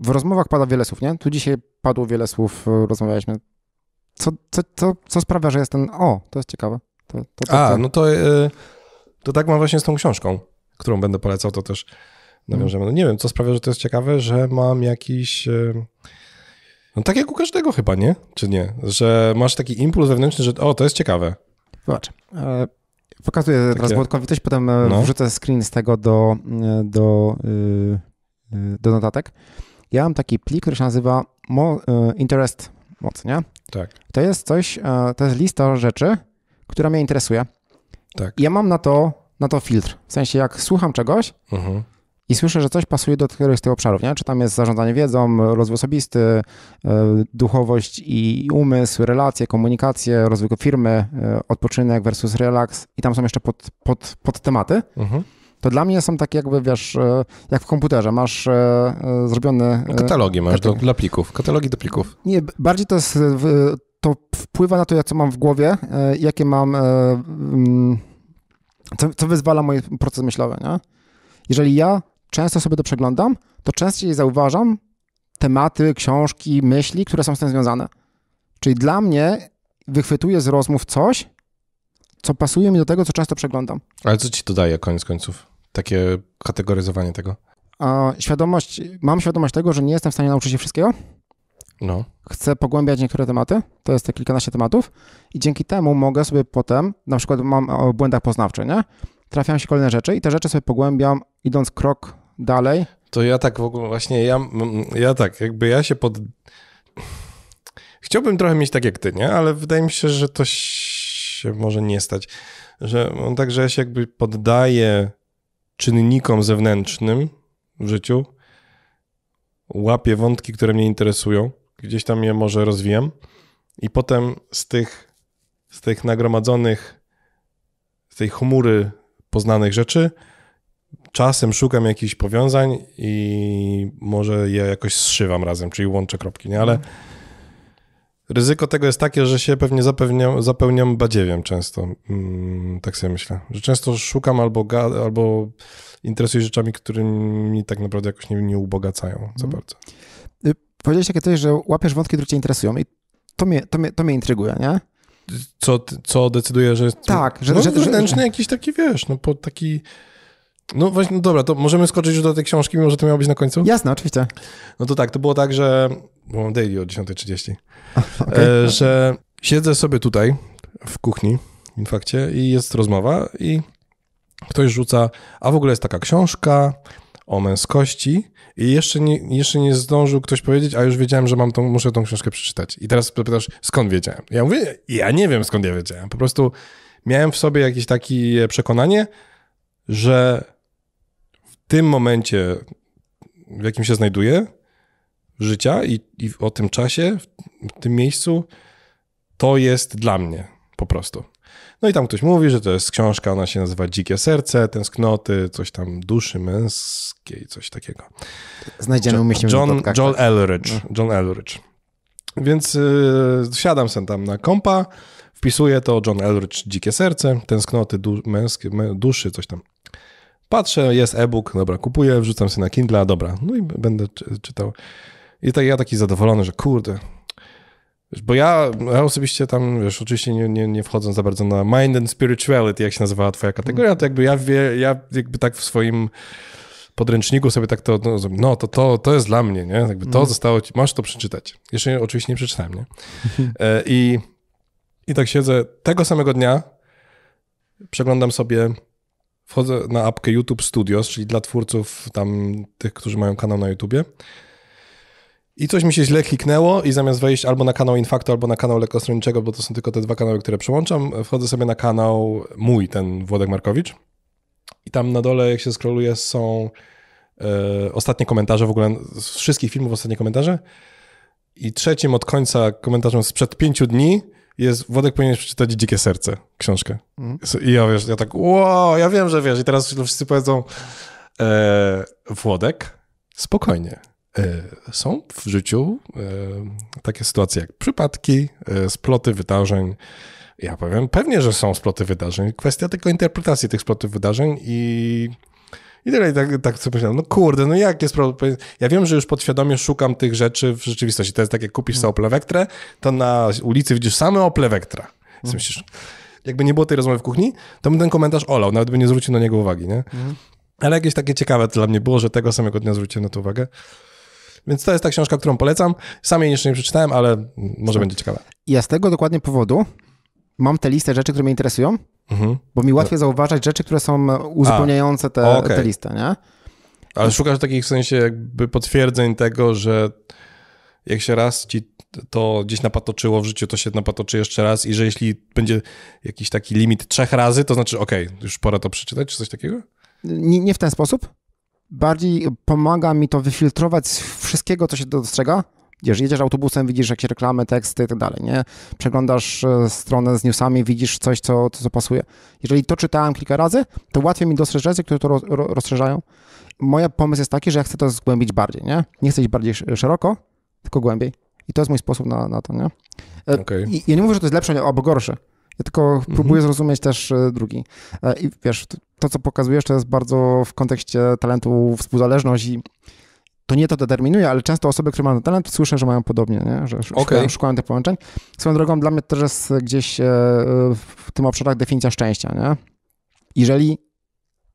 w rozmowach pada wiele słów, nie? Tu dzisiaj padło wiele słów, e, rozmawialiśmy. Co, co, co, co sprawia, że jest ten o, to jest ciekawe. To, to, to, A, no to, e, to tak mam właśnie z tą książką, którą będę polecał, to też nawiążemy. Mhm. No nie wiem, co sprawia, że to jest ciekawe, że mam jakiś... E, no tak jak u każdego chyba, nie? Czy nie? Że masz taki impuls wewnętrzny, że o, to jest ciekawe. Zobacz. Pokazuję Takie... teraz Włodkowi coś, potem no. wrzucę screen z tego do, do, do notatek ja mam taki plik, który się nazywa e, interest moc, nie? Tak. To jest coś, e, to jest lista rzeczy, która mnie interesuje. Tak. I ja mam na to, na to filtr. W sensie, jak słucham czegoś uh-huh. i słyszę, że coś pasuje do któregoś z tych obszarów, nie? Czy tam jest zarządzanie wiedzą, rozwój osobisty, e, duchowość i umysł, relacje, komunikacje, rozwój firmy, odpoczynek versus relaks i tam są jeszcze pod, pod, pod tematy. Uh-huh. Mhm to dla mnie są takie jakby, wiesz, e, jak w komputerze, masz e, e, zrobione. Katalogi masz do, dla plików, katalogi do plików. Nie, bardziej to jest, to wpływa na to, co mam w głowie, jakie mam, mm, co, co wyzwala mój proces myślowy, nie? Jeżeli ja często sobie to przeglądam, to częściej zauważam tematy, książki, myśli, które są z tym związane. Czyli dla mnie wychwytuję z rozmów coś, co pasuje mi do tego, co często przeglądam. Ale co ci to daje koniec końców? Takie kategoryzowanie tego? A świadomość, mam świadomość tego, że nie jestem w stanie nauczyć się wszystkiego. No. Chcę pogłębiać niektóre tematy, to jest te kilkanaście tematów i dzięki temu mogę sobie potem, na przykład mam o błędach poznawczych, nie? Trafiają się kolejne rzeczy i te rzeczy sobie pogłębiam idąc krok dalej. To ja tak w ogóle właśnie, ja, mm, ja tak, jakby ja się pod... Chciałbym trochę mieć tak jak ty, nie? Ale wydaje mi się, że to się może nie stać. Że on także się jakby poddaje czynnikom zewnętrznym w życiu, łapie wątki, które mnie interesują, gdzieś tam je może rozwijam i potem z tych, z tych nagromadzonych, z tej chmury poznanych rzeczy, czasem szukam jakichś powiązań i może je jakoś zszywam razem, czyli łączę kropki, nie? Ale mhm. Ryzyko tego jest takie, że się pewnie zapełniam, zapełniam badziewiem często. Mm, tak sobie myślę. Że często szukam albo, albo interesuję rzeczami, którymi tak naprawdę jakoś nie, nie ubogacają mm. za mhm. bardzo. Y, powiedziałeś takie coś, że łapiesz wątki, które cię interesują i to mnie, to mnie, to mnie intryguje, nie? Co, co decyduje, że Tak. Że, no, że, wewnętrzny że... jakiś taki, wiesz, no po taki... No właśnie, no dobra, to możemy skoczyć już do tej książki, mimo że to miało być na końcu? Jasne, oczywiście. No to tak, to było tak, że bo mam daily o 10.30, okay. E, że siedzę sobie tutaj w kuchni, w fakcie, i jest rozmowa i ktoś rzuca, a w ogóle jest taka książka o męskości i jeszcze nie, jeszcze nie zdążył ktoś powiedzieć, a już wiedziałem, że mam tą, muszę tą książkę przeczytać. I teraz pytasz, skąd wiedziałem? Ja mówię, ja nie wiem, skąd ja wiedziałem. Po prostu miałem w sobie jakieś takie przekonanie, że w tym momencie, w jakim się znajduję, życia i, i o tym czasie, w tym miejscu, to jest dla mnie po prostu. No i tam ktoś mówi, że to jest książka, ona się nazywa Dzikie Serce, Tęsknoty, coś tam duszy męskiej, coś takiego. Znajdziemy umieścimy John, John Elridge. John Elridge. No. Więc yy, siadam sobie tam na kompa, wpisuję to John Elridge Dzikie Serce, Tęsknoty du męskie, mę duszy, coś tam. Patrzę, jest e-book, dobra, kupuję, wrzucam sobie na Kindle, dobra, no i będę czytał. I tak ja taki zadowolony, że kurde. Bo ja, ja osobiście tam, wiesz, oczywiście nie, nie, nie wchodzę za bardzo na mind and spirituality, jak się nazywała twoja kategoria, to jakby ja, wie, ja jakby tak w swoim podręczniku sobie tak to, no, no to, to, to jest dla mnie, nie? Jakby to mm. zostało ci, masz to przeczytać. Jeszcze oczywiście nie przeczytałem, nie? E, I, I tak siedzę, tego samego dnia przeglądam sobie, wchodzę na apkę YouTube Studios, czyli dla twórców tam, tych, którzy mają kanał na YouTubie i coś mi się źle kliknęło i zamiast wejść albo na kanał Infacto, albo na kanał Lekostronniczego, bo to są tylko te dwa kanały, które przełączam, wchodzę sobie na kanał mój, ten Włodek Markowicz. I tam na dole, jak się scrolluje, są e, ostatnie komentarze w ogóle, z wszystkich filmów ostatnie komentarze. I trzecim od końca komentarzem sprzed pięciu dni jest Wodek powinien przeczytać Dzikie Serce, książkę. Mm. I ja wiesz, ja tak, wow, ja wiem, że wiesz. I teraz wszyscy powiedzą, e, Włodek, spokojnie. E, są w życiu e, takie sytuacje jak przypadki, e, sploty wydarzeń. Ja powiem, pewnie, że są sploty wydarzeń. Kwestia tylko interpretacji tych splotów wydarzeń i i tyle, i tak, tak sobie myślałem, no kurde, no jak jest problem? Ja wiem, że już podświadomie szukam tych rzeczy w rzeczywistości. To jest tak, jak kupisz sobie mm. Opel Vectre, to na ulicy widzisz same Opel Vectra. Mm. Myślisz, jakby nie było tej rozmowy w kuchni, to bym ten komentarz olał, nawet by nie zwrócił na niego uwagi, nie? Mm. Ale jakieś takie ciekawe to dla mnie było, że tego samego dnia zwróciłem na to uwagę. Więc to jest ta książka, którą polecam. Sam jej jeszcze nie przeczytałem, ale może będzie ciekawa. Ja z tego dokładnie powodu mam tę listę rzeczy, które mnie interesują, mhm. bo mi łatwiej zauważać rzeczy, które są uzupełniające tę okay. listę, nie? Ale szukasz takich w sensie jakby potwierdzeń tego, że jak się raz ci to gdzieś napatoczyło w życiu, to się napatoczy jeszcze raz i że jeśli będzie jakiś taki limit trzech razy, to znaczy okej, okay, już pora to przeczytać, czy coś takiego? Nie, nie w ten sposób bardziej pomaga mi to wyfiltrować z wszystkiego, co się dostrzega. Wiesz, jedziesz autobusem, widzisz jakieś reklamy, teksty i tak dalej, nie? Przeglądasz e, stronę z newsami, widzisz coś, co, co pasuje. Jeżeli to czytałem kilka razy, to łatwiej mi dostrzec rzeczy, które to rozszerzają. Moja pomysł jest taki, że ja chcę to zgłębić bardziej, nie? Nie chcę iść bardziej szeroko, tylko głębiej. I to jest mój sposób na, na to, nie? E, okay. I, ja nie mówię, że to jest lepsze albo gorsze. Ja tylko próbuję mm -hmm. zrozumieć też e, drugi. I wiesz, to, co pokazujesz, to jest bardzo w kontekście talentu współzależność i to nie to determinuje, ale często osoby, które mają talent, słyszę, że mają podobnie, nie? że szukają, okay. szukają tych połączeń. Swoją drogą dla mnie też jest gdzieś e, w tym obszarach definicja szczęścia. Nie? Jeżeli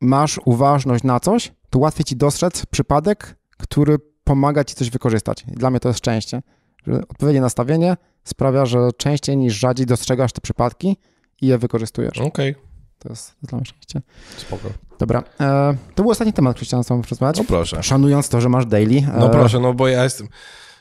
masz uważność na coś, to łatwiej ci dostrzec przypadek, który pomaga ci coś wykorzystać. dla mnie to jest szczęście. Że odpowiednie nastawienie sprawia, że częściej niż rzadziej dostrzegasz te przypadki i je wykorzystujesz. Okej. Okay. To jest dla mnie szczęście. Spoko. Dobra. E, to był ostatni temat, który chciałem z tobą porozmawiać. No proszę. Szanując to, że masz daily. E... No proszę, no bo ja jestem...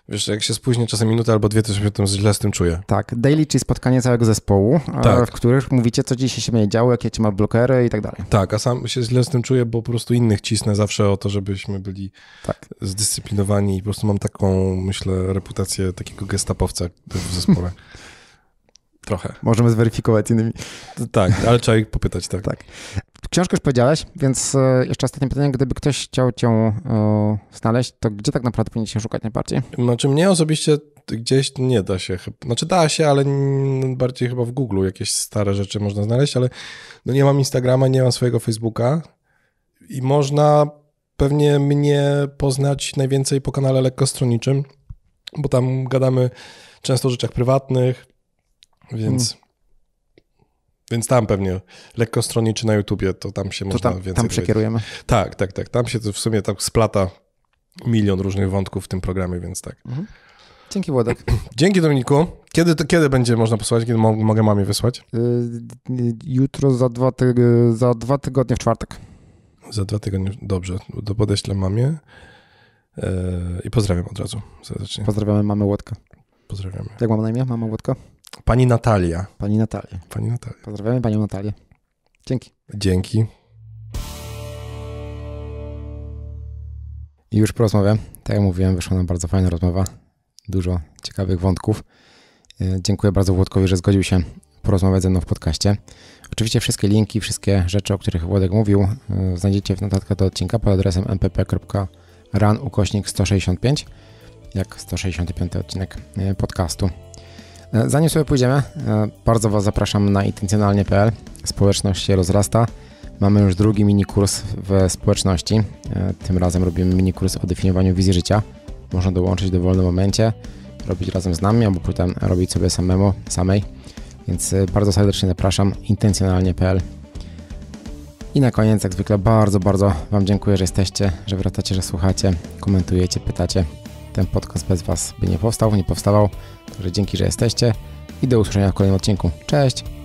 Wiesz, jak się spóźnię czasem minutę albo dwie, to się tym źle z tym czuję. Tak, daily, czyli spotkanie całego zespołu, e, tak. w których mówicie, co dzisiaj się będzie działo, jakie ci ma blokery i tak dalej. Tak, a sam się źle z tym czuję, bo po prostu innych cisnę zawsze o to, żebyśmy byli tak. zdyscyplinowani i po prostu mam taką, myślę, reputację takiego gestapowca w zespole. Trochę. Możemy zweryfikować innymi. Tak, ale trzeba ich popytać, tak. tak. Książkę już powiedziałeś, więc e, jeszcze ostatnie pytanie. Gdyby ktoś chciał cię e, znaleźć, to gdzie tak naprawdę powinien się szukać najbardziej? Znaczy mnie osobiście gdzieś nie da się. Znaczy da się, ale bardziej chyba w Google jakieś stare rzeczy można znaleźć, ale no nie mam Instagrama, nie mam swojego Facebooka i można pewnie mnie poznać najwięcej po kanale lekkostronniczym, bo tam gadamy często o rzeczach prywatnych, więc, hmm. więc tam pewnie lekko stronniczy na YouTubie, to tam się to można tam, więcej tam przekierujemy. Powiedzieć. Tak, tak, tak. Tam się to w sumie tak splata milion różnych wątków w tym programie, więc tak. Mhm. Dzięki Włodek. Dzięki Dominiku. Kiedy, to, kiedy będzie można posłać? Kiedy mogę mamie wysłać? Y, y, jutro za dwa, za dwa tygodnie w czwartek. Za dwa tygodnie, dobrze. To podeślę mamie yy, i pozdrawiam od razu serdecznie. Pozdrawiamy mamy Łodka. Pozdrawiamy. Jak mam na imię? Mama Łodka? Pani Natalia. Pani Natalia. Pani Natalia. Pozdrawiamy panią Natalię. Dzięki. Dzięki. I już po rozmowie, tak jak mówiłem, wyszła nam bardzo fajna rozmowa. Dużo ciekawych wątków. E, dziękuję bardzo Włodkowi, że zgodził się porozmawiać ze mną w podcaście. Oczywiście wszystkie linki, wszystkie rzeczy, o których Włodek mówił, e, znajdziecie w notatkach do odcinka pod adresem mpp.ran ukośnik 165, jak 165 odcinek e, podcastu. E, zanim sobie pójdziemy, e, bardzo Was zapraszam na intencjonalnie.pl. Społeczność się rozrasta. Mamy już drugi minikurs w społeczności. E, tym razem robimy minikurs o definiowaniu wizji życia. Można dołączyć w dowolnym momencie, robić razem z nami, albo potem robić sobie samemu, samej. Więc bardzo serdecznie zapraszam intencjonalnie.pl. I na koniec, jak zwykle, bardzo, bardzo Wam dziękuję, że jesteście, że wracacie, że słuchacie, komentujecie, pytacie. Ten podcast bez Was by nie powstał, nie powstawał. Także dzięki, że jesteście i do usłyszenia w kolejnym odcinku. Cześć!